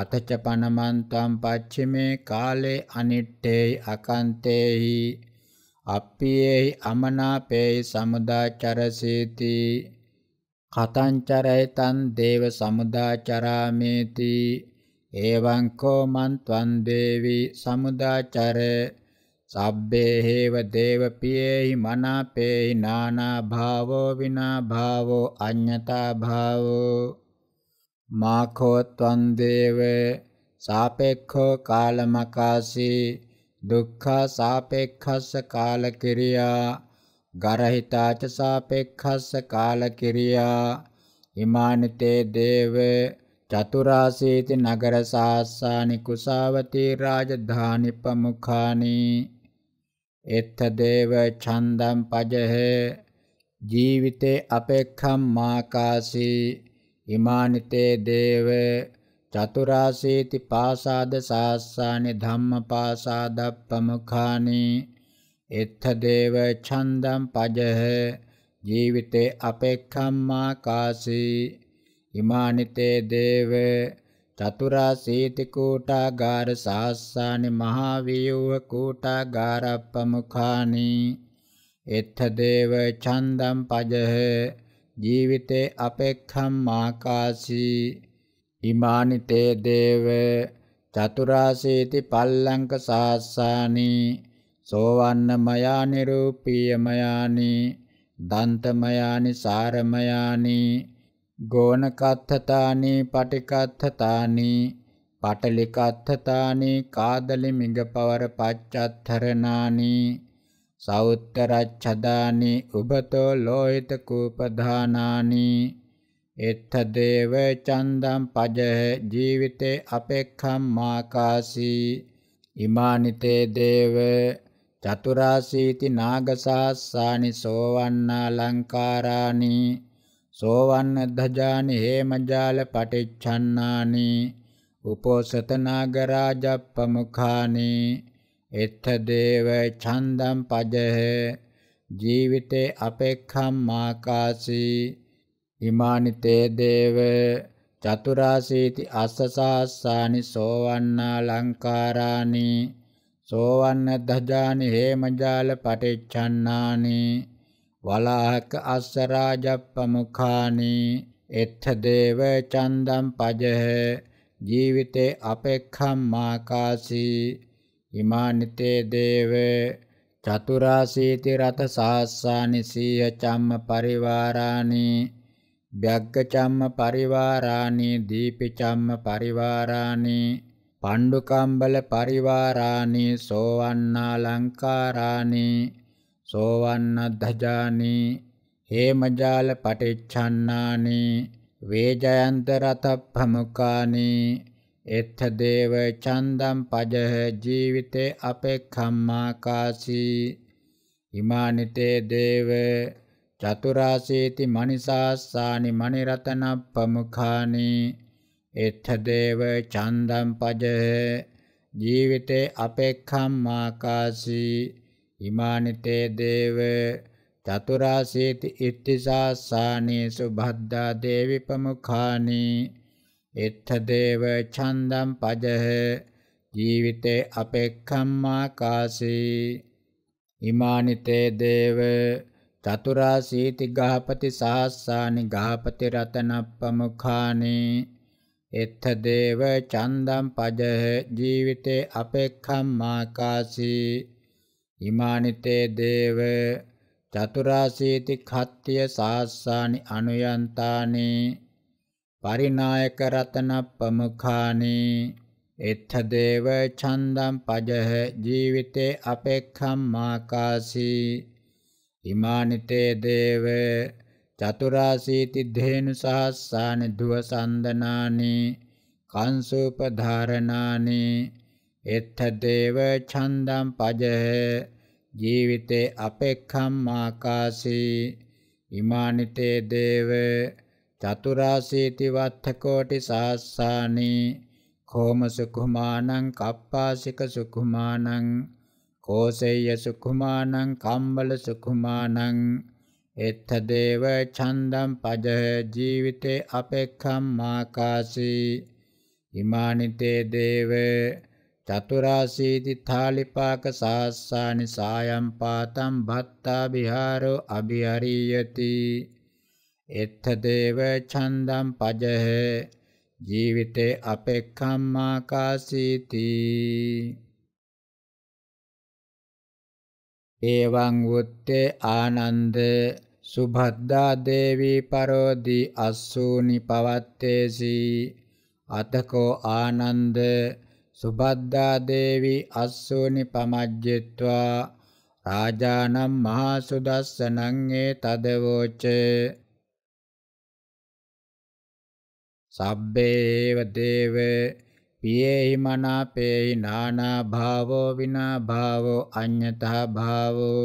[SPEAKER 2] අතච පනමන්තම් පච්චිමේ කාලේ අනිට්ඨේහි අකන්තේහි අප්පියේහි අමනාපේහි සමුදාචරසීති කතංචරය තන් දේව සමුදාචරාමේති එවං කෝ මන්ත්වං දේවි සමුදාචරේ සබ්බේ හේව දේවපියේහි මනාපේහි නානා භාවෝ විනා භාවෝ අඤ්ඤතා භාවෝ මාඛෝ ත්වං දේව සාපේක්ඛෝ කාලමකාසී දුක්ඛ සාපේක්ඛස්ස කාලකිරියා ගරහිතාච සාපේක්ඛස්ස කාලකිරියා ඉමානිතේ දේව චතුරාසීති නගර සාස්සානි කුසාවති රාජධානි ප්‍රමුඛානි එත්තදේව ඡන්දම් පජහ ජීවිතේ අපේක්ඛම් මාකාසී හිමානිතේ දේව චතුරාසීති පාසාද සාස්සානි ධම්මපාසාද ප්‍රමුඛානි එත්තදේව ඡන්දම් පජහ ජීවිතේ අපේක්ඛම් මාකාසී හිමානිතේ දේව චතුරා සීති කූටාගාර සාස්සානි මහා වියුව කූටාගාරප්පමුඛානි එත්ථ දේව ඡන්දම් පජහ ජීවිතේ අපේක්ඛම් මාකාශී ඉමානිතේ දේව චතුරාසීති පල්ලංක සාස්සානි සෝවන්නමයා නිරූපීයමයානි දන්තමයානි සාරමයානි ගෝනකත්ථතානි පටිකත්ථතානි පටලිකත්ථතානි කාදලි මිගපවර පච්චත්තරණානි සෞත්තරච්ඡදානි උබතෝ ලෝහිත කූපධානානි එත්ථ දේව චන්දම් පජහ ජීවිතේ අපේක්ඛම් මාකාසි ඉමානිතේ දේව චතුරාසීති නාගසාස්සානි සෝවන්නා ලංකාරානි සෝවන්න ධජානි හේමජාල පටිච්ඡන්නානි උපෝසතනාගරාජප්පමුඛානි එත්ථ දේව ඡන්දම් පජහ ජීවිතේ අපේක්ඛම් මාකාසි හිමානිතේ දේව චතුරාසීති අස්සසාස්සානි සෝවන්නා ලංකාරානි සෝවන්න ධජානි හේමජාල පටිච්ඡන්නානි වලාහක අස්සරාජප්පමුඛානී එත්ථ දේව චන්දම් පජහ ජීවිතේ අපේක්ඛම් මාකාසී හිමානිතේ දේව චතුරාසීති රත සහස්සානි සීහ චම්ම පරිවාරානි බ්‍යග්ග චම්ම පරිවාරානි දීපි චම්ම පරිවාරානි පණ්ඩුකම්බල පරිවාරානි සෝවන්නා ලංකාරානි සෝවන්නද්ධජානි හේමජාල පටිච්ඡන්නානි වේජයන්ත රතප්පමුකානි එත්ථ දේව චන්දම් පජහ ජීවිතේ අපේක්ඛම්මාකාසී හිමානිතේ දේව චතුරාසීති මනිසාස්සානි මනිරතන ප්‍රමුඛානි එත්ථ දේව චන්දම් පජහ ජීවිතේ අපේක්ඛම් මාකාසී හිමානිතේ දේව චතුරාසීති ඉත්තිසාසානේසු භද්දා දේවි ප්‍රමුඛානි එත්ථ දේව ඡන්දම් පජහ ජීවිතේ අපේක්ඛම්මා කාසී හිමානිතේ දේව චතුරාසීති ගහපති සහස්සානි ගහපති රතනප්පමුඛානි එත්ථ දේව චන්දම් පජහ ජීවිතේ අපේක්ඛම්මා කාසී ඉමානිතේ දේව චතුරාසීති කත්ත්‍ය සාස්සානි අනුයන්තානි පරිනායක රතන ප්‍රමුඛානි එත්ථ දේව ඡන්දම් පජහ ජීවිතේ අපේක්ඛම් මාකාසි ඉමානිතේ දේව චතුරාසීති ධේනු සාස්සානි ධුව සන්දනානි කංසූප ධාරණානි එත්තදේව ඡන්දම් පජහ ජීවිතේ අපේක්ඛම් මාකාසී ඉමානිතේ දේව චතුරාසීති වත්ථ කෝටි සහස්සානි කෝම සුකුමානං කප්පාසික සුකුමානං කෝසෙය්‍ය සුකුමානං කම්බල සුකුමානං එත්තදේව ඡන්දම් පජහ ජීවිතේ අපේක්ඛම් මාකාසී ඉමානිතේ දේව චතුරාසීති ථාලිපාක සාස්සානි සායම් පාතම් භත්තා විහාරෝ අභිහරියති එත්ථ දේව ඡන්දම් පජහ ජීවිතේ අපේක්ඛම්මා කාසීති එවං උත්තේ ආනන්ද සුභද්දා දේවී පරෝදි අස්සූනි පවත්තේසි අතකෝ ආනන්ද සුබද්දා දේවි අස්සෝනි පමජ්ජෙත්වා රාජානම් මහා සුදස්සනං ඒ තදවෝච සබ්බේව දේව පියේහි මනාපේහි නානා භාවෝ විනා භාවෝ අඤ්ඤතහ භාවෝ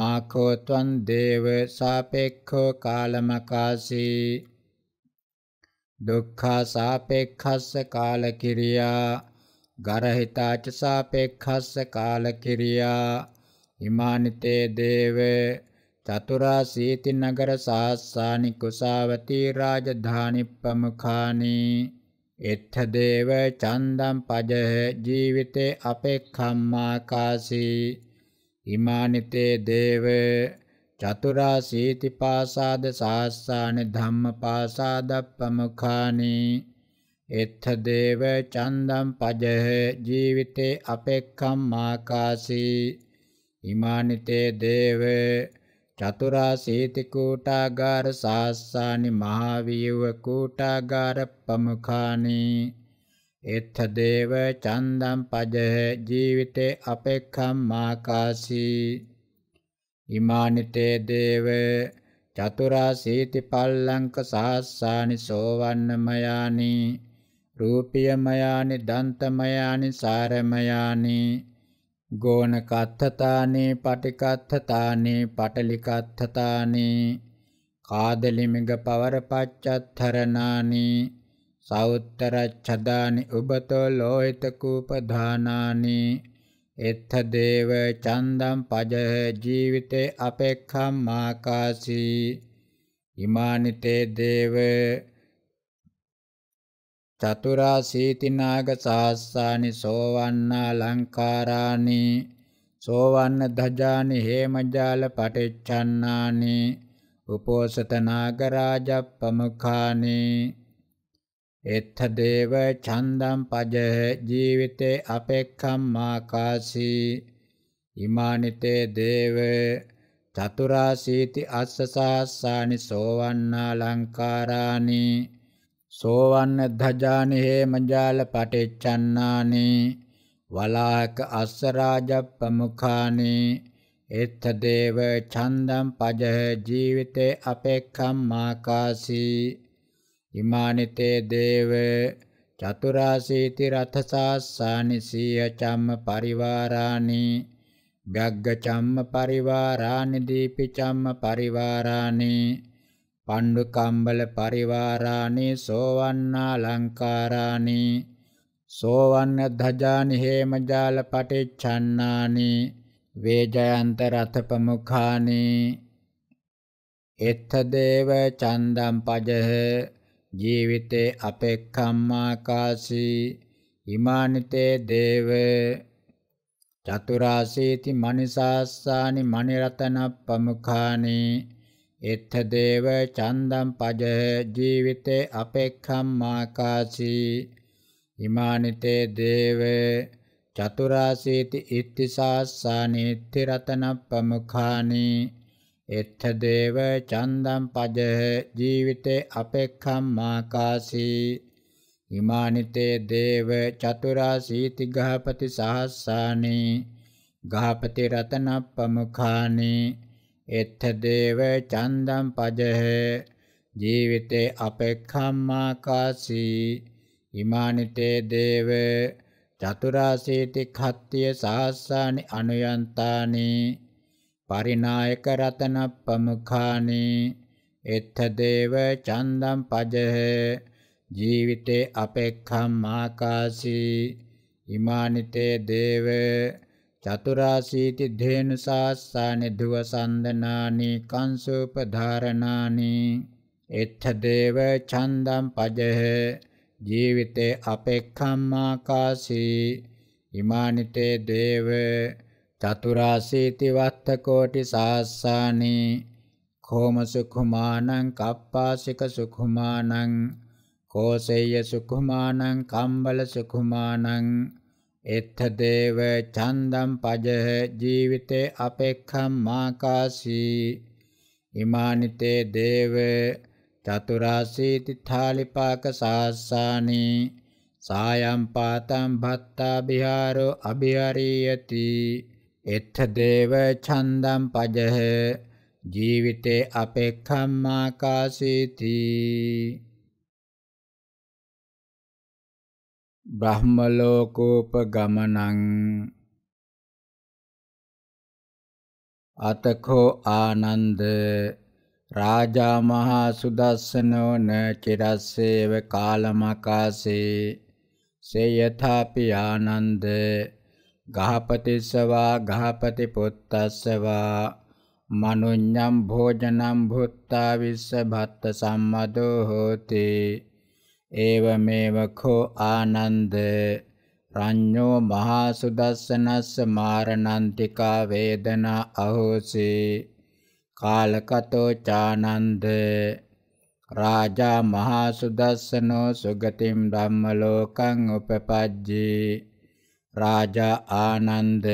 [SPEAKER 2] මාකෝ ත්වං දේව සාපේක්ඛෝ කාලමකාසී දුක්ඛ සාපේක්ඛස්ස කාලකිරියා ගරහිතාච සාපේක්ඛස්ස කාලකිරියා හිමානිතේ දේව චතුරාසීති නගර සාස්සානි කුසාවතී රාජධානි ප්‍රමුඛානි එත්ථ දේව චන්දම් පජහ ජීවිතේ අපේක්ඛම්මාකාසී හිමානිතේ දේව චතුරාසීති පාසාද සාස්සානි ධම්මපාසාද ප්‍රමුඛානි එත්ථ දේව චන්දම් පජහ ජීවිතේ අපෙක්ඛම් මාකාසී හිමානිතේ දේව චතුරා සීති කූටාගාර සාස්සානි මහාවීව කූටාගාර ප්‍රමුඛානි එත්ථ දේව චන්දම් පජහ ජීවිතේ අපේක්ඛම් මාකාසී ඉමානිතේ දේව චතුරා සීති පල්ලංක සාස්සානි සෝවන්නමයානි රූපියමයානි දන්තමයානි සාරමයානි ගෝණකත්ථතානි පටිකත්ථතානි පටලිකත්ථතානි කාදලිමිග පවරපච්චත්තරණානි සෞත්තරච්ඡදානි උබතෝ ලෝහිත කූපධානානි එත්ථ දේව චන්දම් පජහ ජීවිතේ අපේක්ඛම් මාකාසී ඉමානිතේ දේව චතුරා සීතිනාග සාස්සානි සෝවන්නා ලංකාරානි සෝවන්න ධජානි හේමජාල පටිච්චන්නානි උපෝසත නාගරාජ ප්‍රමුඛානි එත්ථ දේව ඡන්දම් පජහ ජීවිතේ අපේක්ඛම්මාකාශී ඉමානිතේ දේව චතුරාසීති අස්ස සාස්සානි සෝවන්නා ලංකාරානි සෝවන්න ධජානි හේමජාල පටිච්චන්නානි වලාක අස්සරාජ ප්‍රමුඛානි එත්ත දේව චන්දම් පජහ ජීවිතේ අපේක්ඛම් මාකාසි ඉමානිතේ දේව චතුරාසීති රථසාස්සානි සීය චම්ම පරිවාරානි ගග්ග චම්ම පරිවාරානි දීපි චම්ම පරිවාරානි පණ්ඩුකම්බල පරිවාරාණි සෝවන්නා ලංකාරාණි සෝවන්න ධජානි හේමජාල පටිච්ඡන්නානි වේජයන්ත රත ප්‍රමුඛානි එත්තදේව චන්දම් පජහ ජීවිතේ අපේක්ඛම්මාකාසි හිමානිතේ දේව චතුරාසීති මනිසාස්සානි මනිරතන ප්‍රමුඛානි එත්තදේව චන්දම් පජ ජීවිතේ අපේක්ඛම් මාකාශී ඉමානිතේ දේව චතුරාසීති ඉත්තිසාස්සානි ත්‍රිරතන ප්‍රමුඛානි එත්තදේව චන්දම් පජ ජීවිතේ අපේක්ඛම් මාකාශී ඉමානිතේ දේව චතුරාසීති ගහපති සහස්සානි ගහපති රතන ප්‍රමුඛානි එත්තදේව චන්දම් පජහ ජීවිතේ අපේක්ඛම්මාකාසී ඉමානිතේ දේව චතුරාසීති khත්‍ය සාස්සානි අනුයන්තානි පරිනායක රතන ප්‍රමුඛානි එත්තදේව චන්දම් පජහ ජීවිතේ අපේක්ඛම්මාකාසී ඉමානිතේ දේව චතුරාසීති ධේනුසාස්සානි දුවසන්දනානි කංසූපධාරණානි එත්ථ දේව ඡන්දම් පජහ ජීවිතේ අපේක්ඛම්මාකාසී ඉමානිතේ දේව චතුරාසීති වත්ත කෝටි සාස්සානි කෝම සුඛමානං කප්පාසික සුඛමානං කෝසෙය්‍ය සුඛමානං කම්බල සුඛමානං එත්තදේව චන්දම් පජහ ජීවිතේ අපේක්ඛම් මාකාශී ඉමානිතේ දේව චතුරාසීති ථාලිපාක සාස්සානි සායම් පාතම් භත්තා බිහාරෝ අභිහරියති එත්තදේව චන්දම් පජහ ජීවිතේ අපේක්ඛම් මාකාශීති බ්‍රහ්මලෝකෝපගමනං අතකෝ ආනන්ද රාජා මහා සුදස්සනෝ න චිරස්සේව කාලමකාසේ සේයථාපි ආනන්ද ගහපතිස්සවා ගහපති පුත්තස්සවා මනුඤ්ඤම් භෝජනම් භුත්තා විස්ස භත්ත සම්මදෝ හෝතේ ඒවමේවකෝ ආනන්ද රඤ්ඤෝ මහා සුදස්සනස්ස මාරණන්තිකා වේදනා අහෝසි කාලකතෝ චානන්ද රාජා මහා සුදස්සනෝ සුගතිම් ධම්ම ලෝකං උපපජ්ජී රාජා ආනන්ද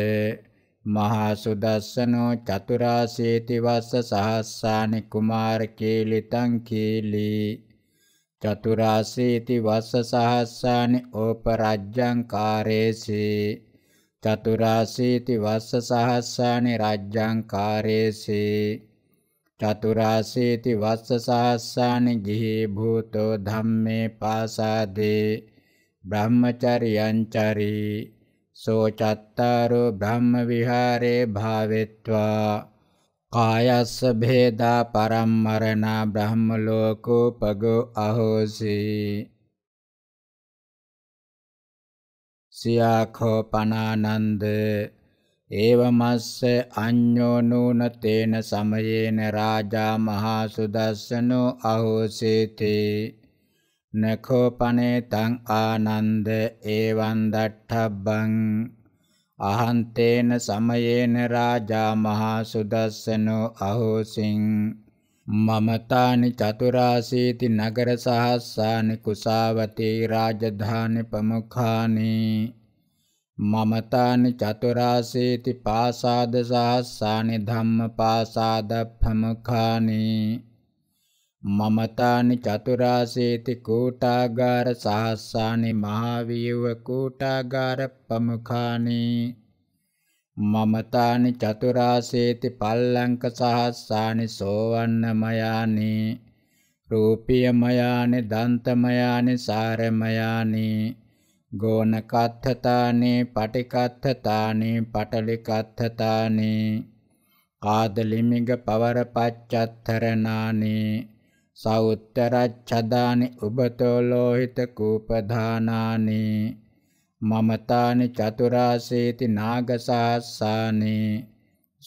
[SPEAKER 2] මහා සුදස්සනෝ චතුරාසීති වස්ස සහස්සානි කුමාර කීලිතං කීලී චතුරාසීති වස්ස සහස්සානි ඕපරජ්ජං කාරේසී චතුරාසීති වස්ස සහස්සානි රජ්ජං කාරේසී චතුරාසීති වස්ස සහස්සානි ගිහි භූතෝ ධම්මේ පාසාදේ බ්‍රහ්මචරියං චරී සෝ චත්තාරෝ බ්‍රහ්ම විහාරේ භාවෙත්වා කායස්ස භේදා පරම්මරණ බ්‍රහ්ම ලෝකෝ පගෝ අහෝසි සියාඛෝ පනානන්ද ඒවමස්ස අඤ්ඤෝ නුන තේන සමයේන රාජා මහා සුදස්සනෝ අහෝසීති නඛෝ පනේ තං ආනන්ද ඒවං දට්ඨබ්බං අහන්තේන සමයේන රාජා මහා සුදස්සනෝ අහෝසින් මමතානි චතුරාසීති නගර සහස්සානි කුසාවතී රාජධානි ප්‍රමුඛානි මමතානි චතුරාසීති පාසාද සහස්සානි ධම්ම පාසාද ප්‍රමුඛානි මමතානි චතුරාසේති කූටාගාර සහස්සානි මහාවීව කූටාගාර ප්‍රමුඛානි මමතානි චතුරාසේති පල්ලංක සහස්සානි සෝවන්නමයානි රූපියමයානි දන්තමයානි සාරමයානි ගෝනකත්ථතානි පටිකත්ථතානි පටලිකත්ථතානි ආදලිමිග පවරපච්චත්තරනානේ සෞත්තරච්ඡදානි උබතෝ ලෝහිත කූපධානානි මමතානි චතුරාසේති නාගසාස්සානි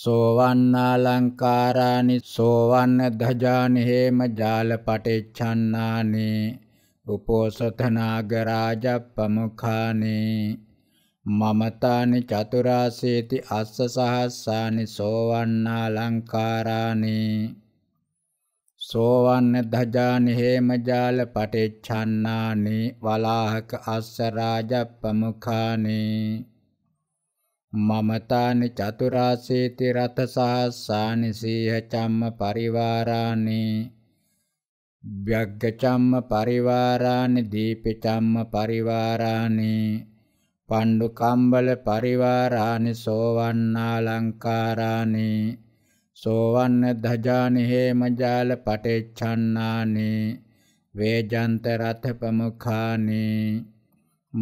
[SPEAKER 2] සෝවන්නාලංකාරානි සෝවන්න ධජානි හේම ජාලපටිච්ඡන්නානි උපෝසතනාගරාජ ප්‍රමුඛානි මමතානි චතුරාසේති අස්ස සහස්සානි සෝවන්නාලංකාරානි සෝවන්න ධජාන හේමජාල පටිච්ඡන්නානේ වලාහක අස්ස රාජප්පමුඛානේ මමතානි චතුරාසීති රත සහස්සානි සීහ චම්ම පරිවාරානි ව්‍යග්ග චම්ම පරිවාරානි දීපි චම්ම පරිවාරානි පණ්ඩු කම්බල පරිවාරානි සෝවන්නා ලංකාරානි සෝවන්න ධජානිහේ මජාල පටිච්චන්නානි වේජන්ත රථ ප්‍රමුඛානි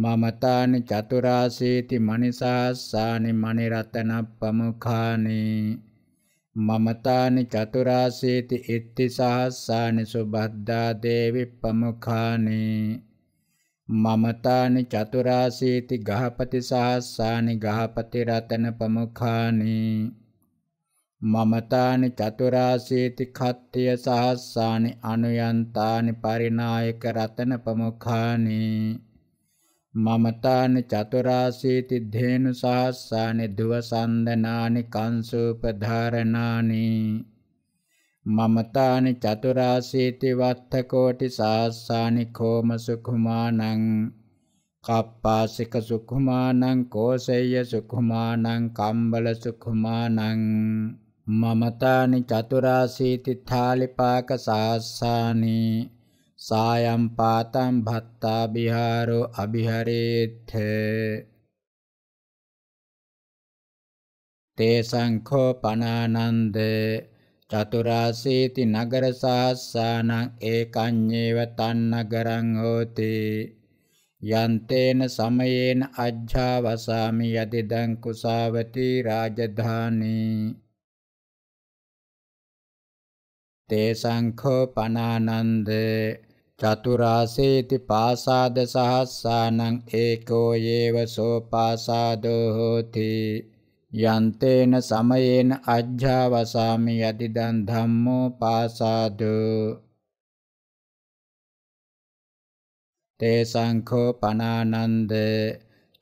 [SPEAKER 2] මමතානි චතුරාසීති මනිසාස්සානි මනිරතන ප්‍රමුඛානි මමතානි චතුරාසීති ඉත්තිසහස්සානි සුබද්දා දේවි ප්‍රමුඛානි මමතානි චතුරාසීති ගහපති සහස්සානි ගහපති රතන ප්‍රමුඛානි මමතානි චතුරාසීති කත්තිය සහස්සානි අනුයන්තානි පරිනායක රතන ප්‍රමුඛානි මමතානි චතුරාසීති ධේනු සහස්සානි දුවසන්දනානි කංසූපධාරණානි මමතානි චතුරාසීති වත්තකෝටි සහස්සානි කෝමසුකුමානං කප්පාසික සුකුමානං කෝසෙය්‍ය සුකුමානං කම්බල සුකුමානං මමතානි චතුරාසීති ථාලිපාක සාස්සානි සායම් පාතම් භත්තා බිහාරෝ අභිහරේත්ථ තේ සංඛෝ පනානන්ද චතුරාසීති නගර සාස්සානං ඒකඤ්ඤේව තන්නගරං හෝති යන්තේන සමයේන අජ්ජා වසාමි යදිදං කුසාවති රාජධානී තේ සංඛෝ පනානන්ද චතුරාසේති පාසාද සහස්සානං ඒකෝ යේව සෝපාසාදෝ හෝති යන්තේන සමයේන අජ්ජාවසාමි යදිදන් ධම්මෝ පාසාදෝ තේ සංඛෝ පනානන්ද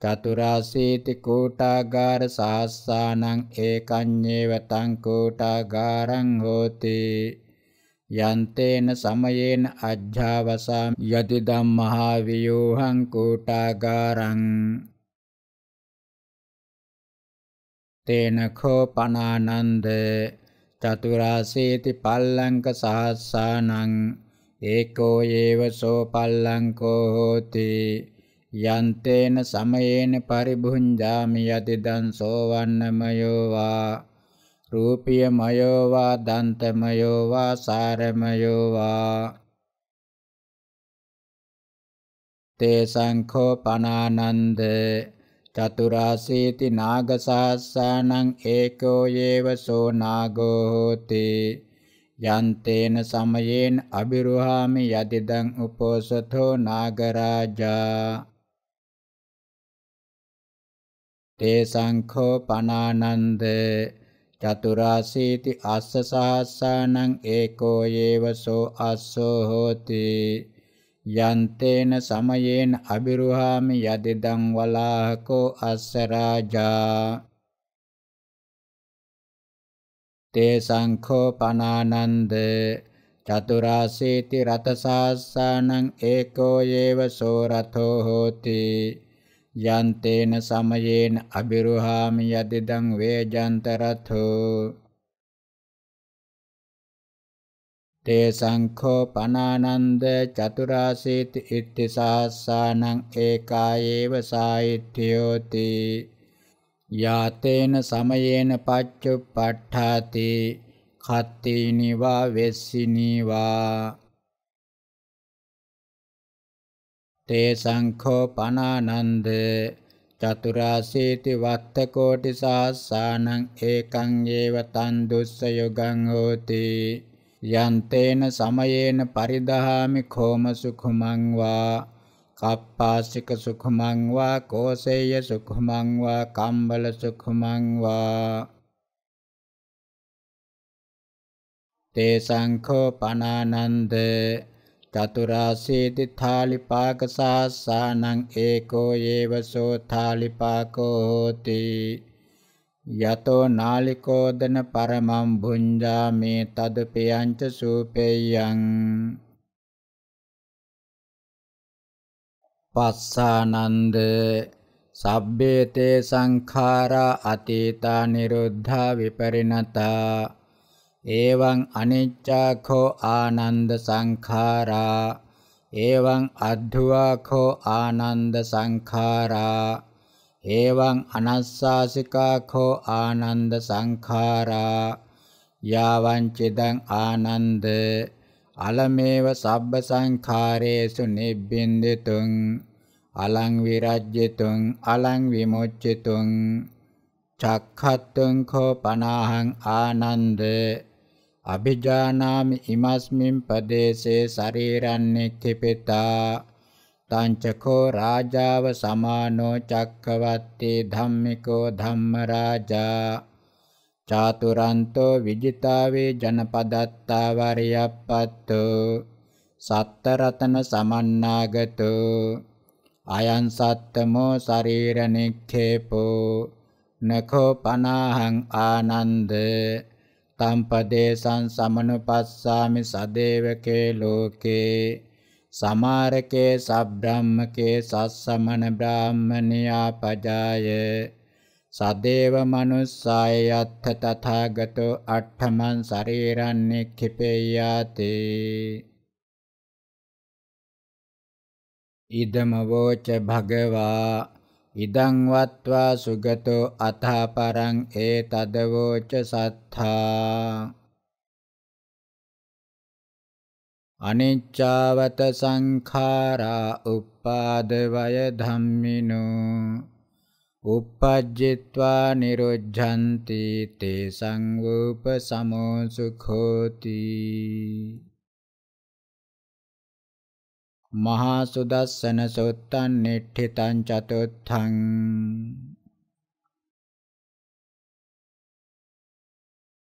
[SPEAKER 2] චතුරාසීති කෝටාගාර සාස්සානං ඒකඤ්ඤේව තං කෝටාගාරං හෝති යන්තේන සමයේන අජ්ජාවසා යති ධම්මහා වියෝහං කූටාගාරං තේන කෝපනානන්ද චතුරාසීති පල්ලංක සහස්සානං ඒකෝ ඒව සෝ පල්ලංකෝ හෝති යන්තේන සමයේන පරිභුංජාමි යති දන් සෝවන්නමයෝවා රූපියමයෝ වා දන්තමයෝ වා සාරමයෝ වා තේ සංඛෝ පනානන්ද චතුරාසීති නාගසහස්සානං ඒකෝ යේව සෝ නාගෝ හෝති යන්තේන සමයේන අබිරුහාමි යදිදං උපෝසතෝ නාගරාජා තේ සංඛෝ පනානන්ද චතුරාසීති අස්ස සහස්සානං ඒකෝ යේවසෝ අස්සෝ හෝති යන්තේන සමයේන අබිරුහාමි යදිදං වලාහකෝ අස්ස රාජා තේ සංඛෝ පනානන්ද චතුරාසීති රතසාස්සානං ඒකෝ යේවසෝ රතෝ හෝති යන්තේන සමයේන අබිරුහාමි යදිදං වේජන්තරතෝ තේ සංඛෝ පනානන්ද චතුරාසීති ඉත්තිසාස්සානං ඒකායේව සාහිත්‍යෝති යාතේන සමයේන පච්චුප්පට්ඨාති කත්තිනිවා වෙස්සිනිවා තේ සංඛෝ පනානන්ද චතුරාසීති වත්ත කෝටි සාසානං ඒකං ඒව තන් දුස්ස යොගං හෝති යන්තේන සමයේන පරිදහාමි කෝම සුඛමං වා කප්පාසික සුඛමං වා කෝසේය සුඛමං වා කම්බල සුඛමං වා තේ සංඛෝ පනානන්දේ චතුරාසීති ථාලිපාක සහස්සානං ඒකෝ යේවසෝ ථාලිපාකෝ හෝති යතෝ නාලිකෝදන පරමං භුඤ්ජාමේ තදපියංච සූපේයං පස්සානන්ද සබ්බේතේ සංඛාරා අතීතා නිරුද්ධා විපරිණතා එවං අනිච්චාඛෝ ආනන්ද සංඛාරා එවං අද්ධවාඛෝ ආනන්ද සංඛාරා එවං අනස්සාසිකාඛෝ ආනන්ද සංඛාරා යාවං චිදං ආනන්ද අලමේව සබ්බ සංඛාරේසු නිබ්බින්දිතුං අලං විරජ්‍යතුං අලං විමුච්ඡිතුං චක්ඛත්තුං කෝ පනාහං ආනන්දේ අභිජානාමි ඉමස්මින් පදේශේ ශරීරන්නික්ඛිපිතා තංචකෝ රාජාව සමානෝ චක්කවත්තේ ධම්මිකෝ ධම්මරාජා චාතුරන්තෝ විජිතාවේ ජනපදත්තා වරියප්පත්තෝ සත්තරතන සමන්නාගතෝ අයං සත්තමෝ ශරීරනික්ඛේපෝ නඛෝ පනාහං ආනන්දේ තම් පදේසං සමනුපස්සාමි සදේවකේ ලෝකේ සමාරකේ සබ්‍රාහ්මකේ සස්සමන බ්‍රාහ්මනියා පජාය සදේව මනුස්සාය යත්ථ තථාගතෝ අට්ඨමං ශරීරං නික්ඛිපේයාති ඉදම වෝච භගවා ඉදං වත්වා සුගතෝ අථා පරං ඒතදවෝච සත්තා අනිච්චාවත සංඛාරා උප්පාදවය ධම්මිනෝ uppajjitva niruddhanti te sangvupa samo sukhoti මහා සුදස්සන සොත්තන් නිට්ඨිතං චතුත්ථං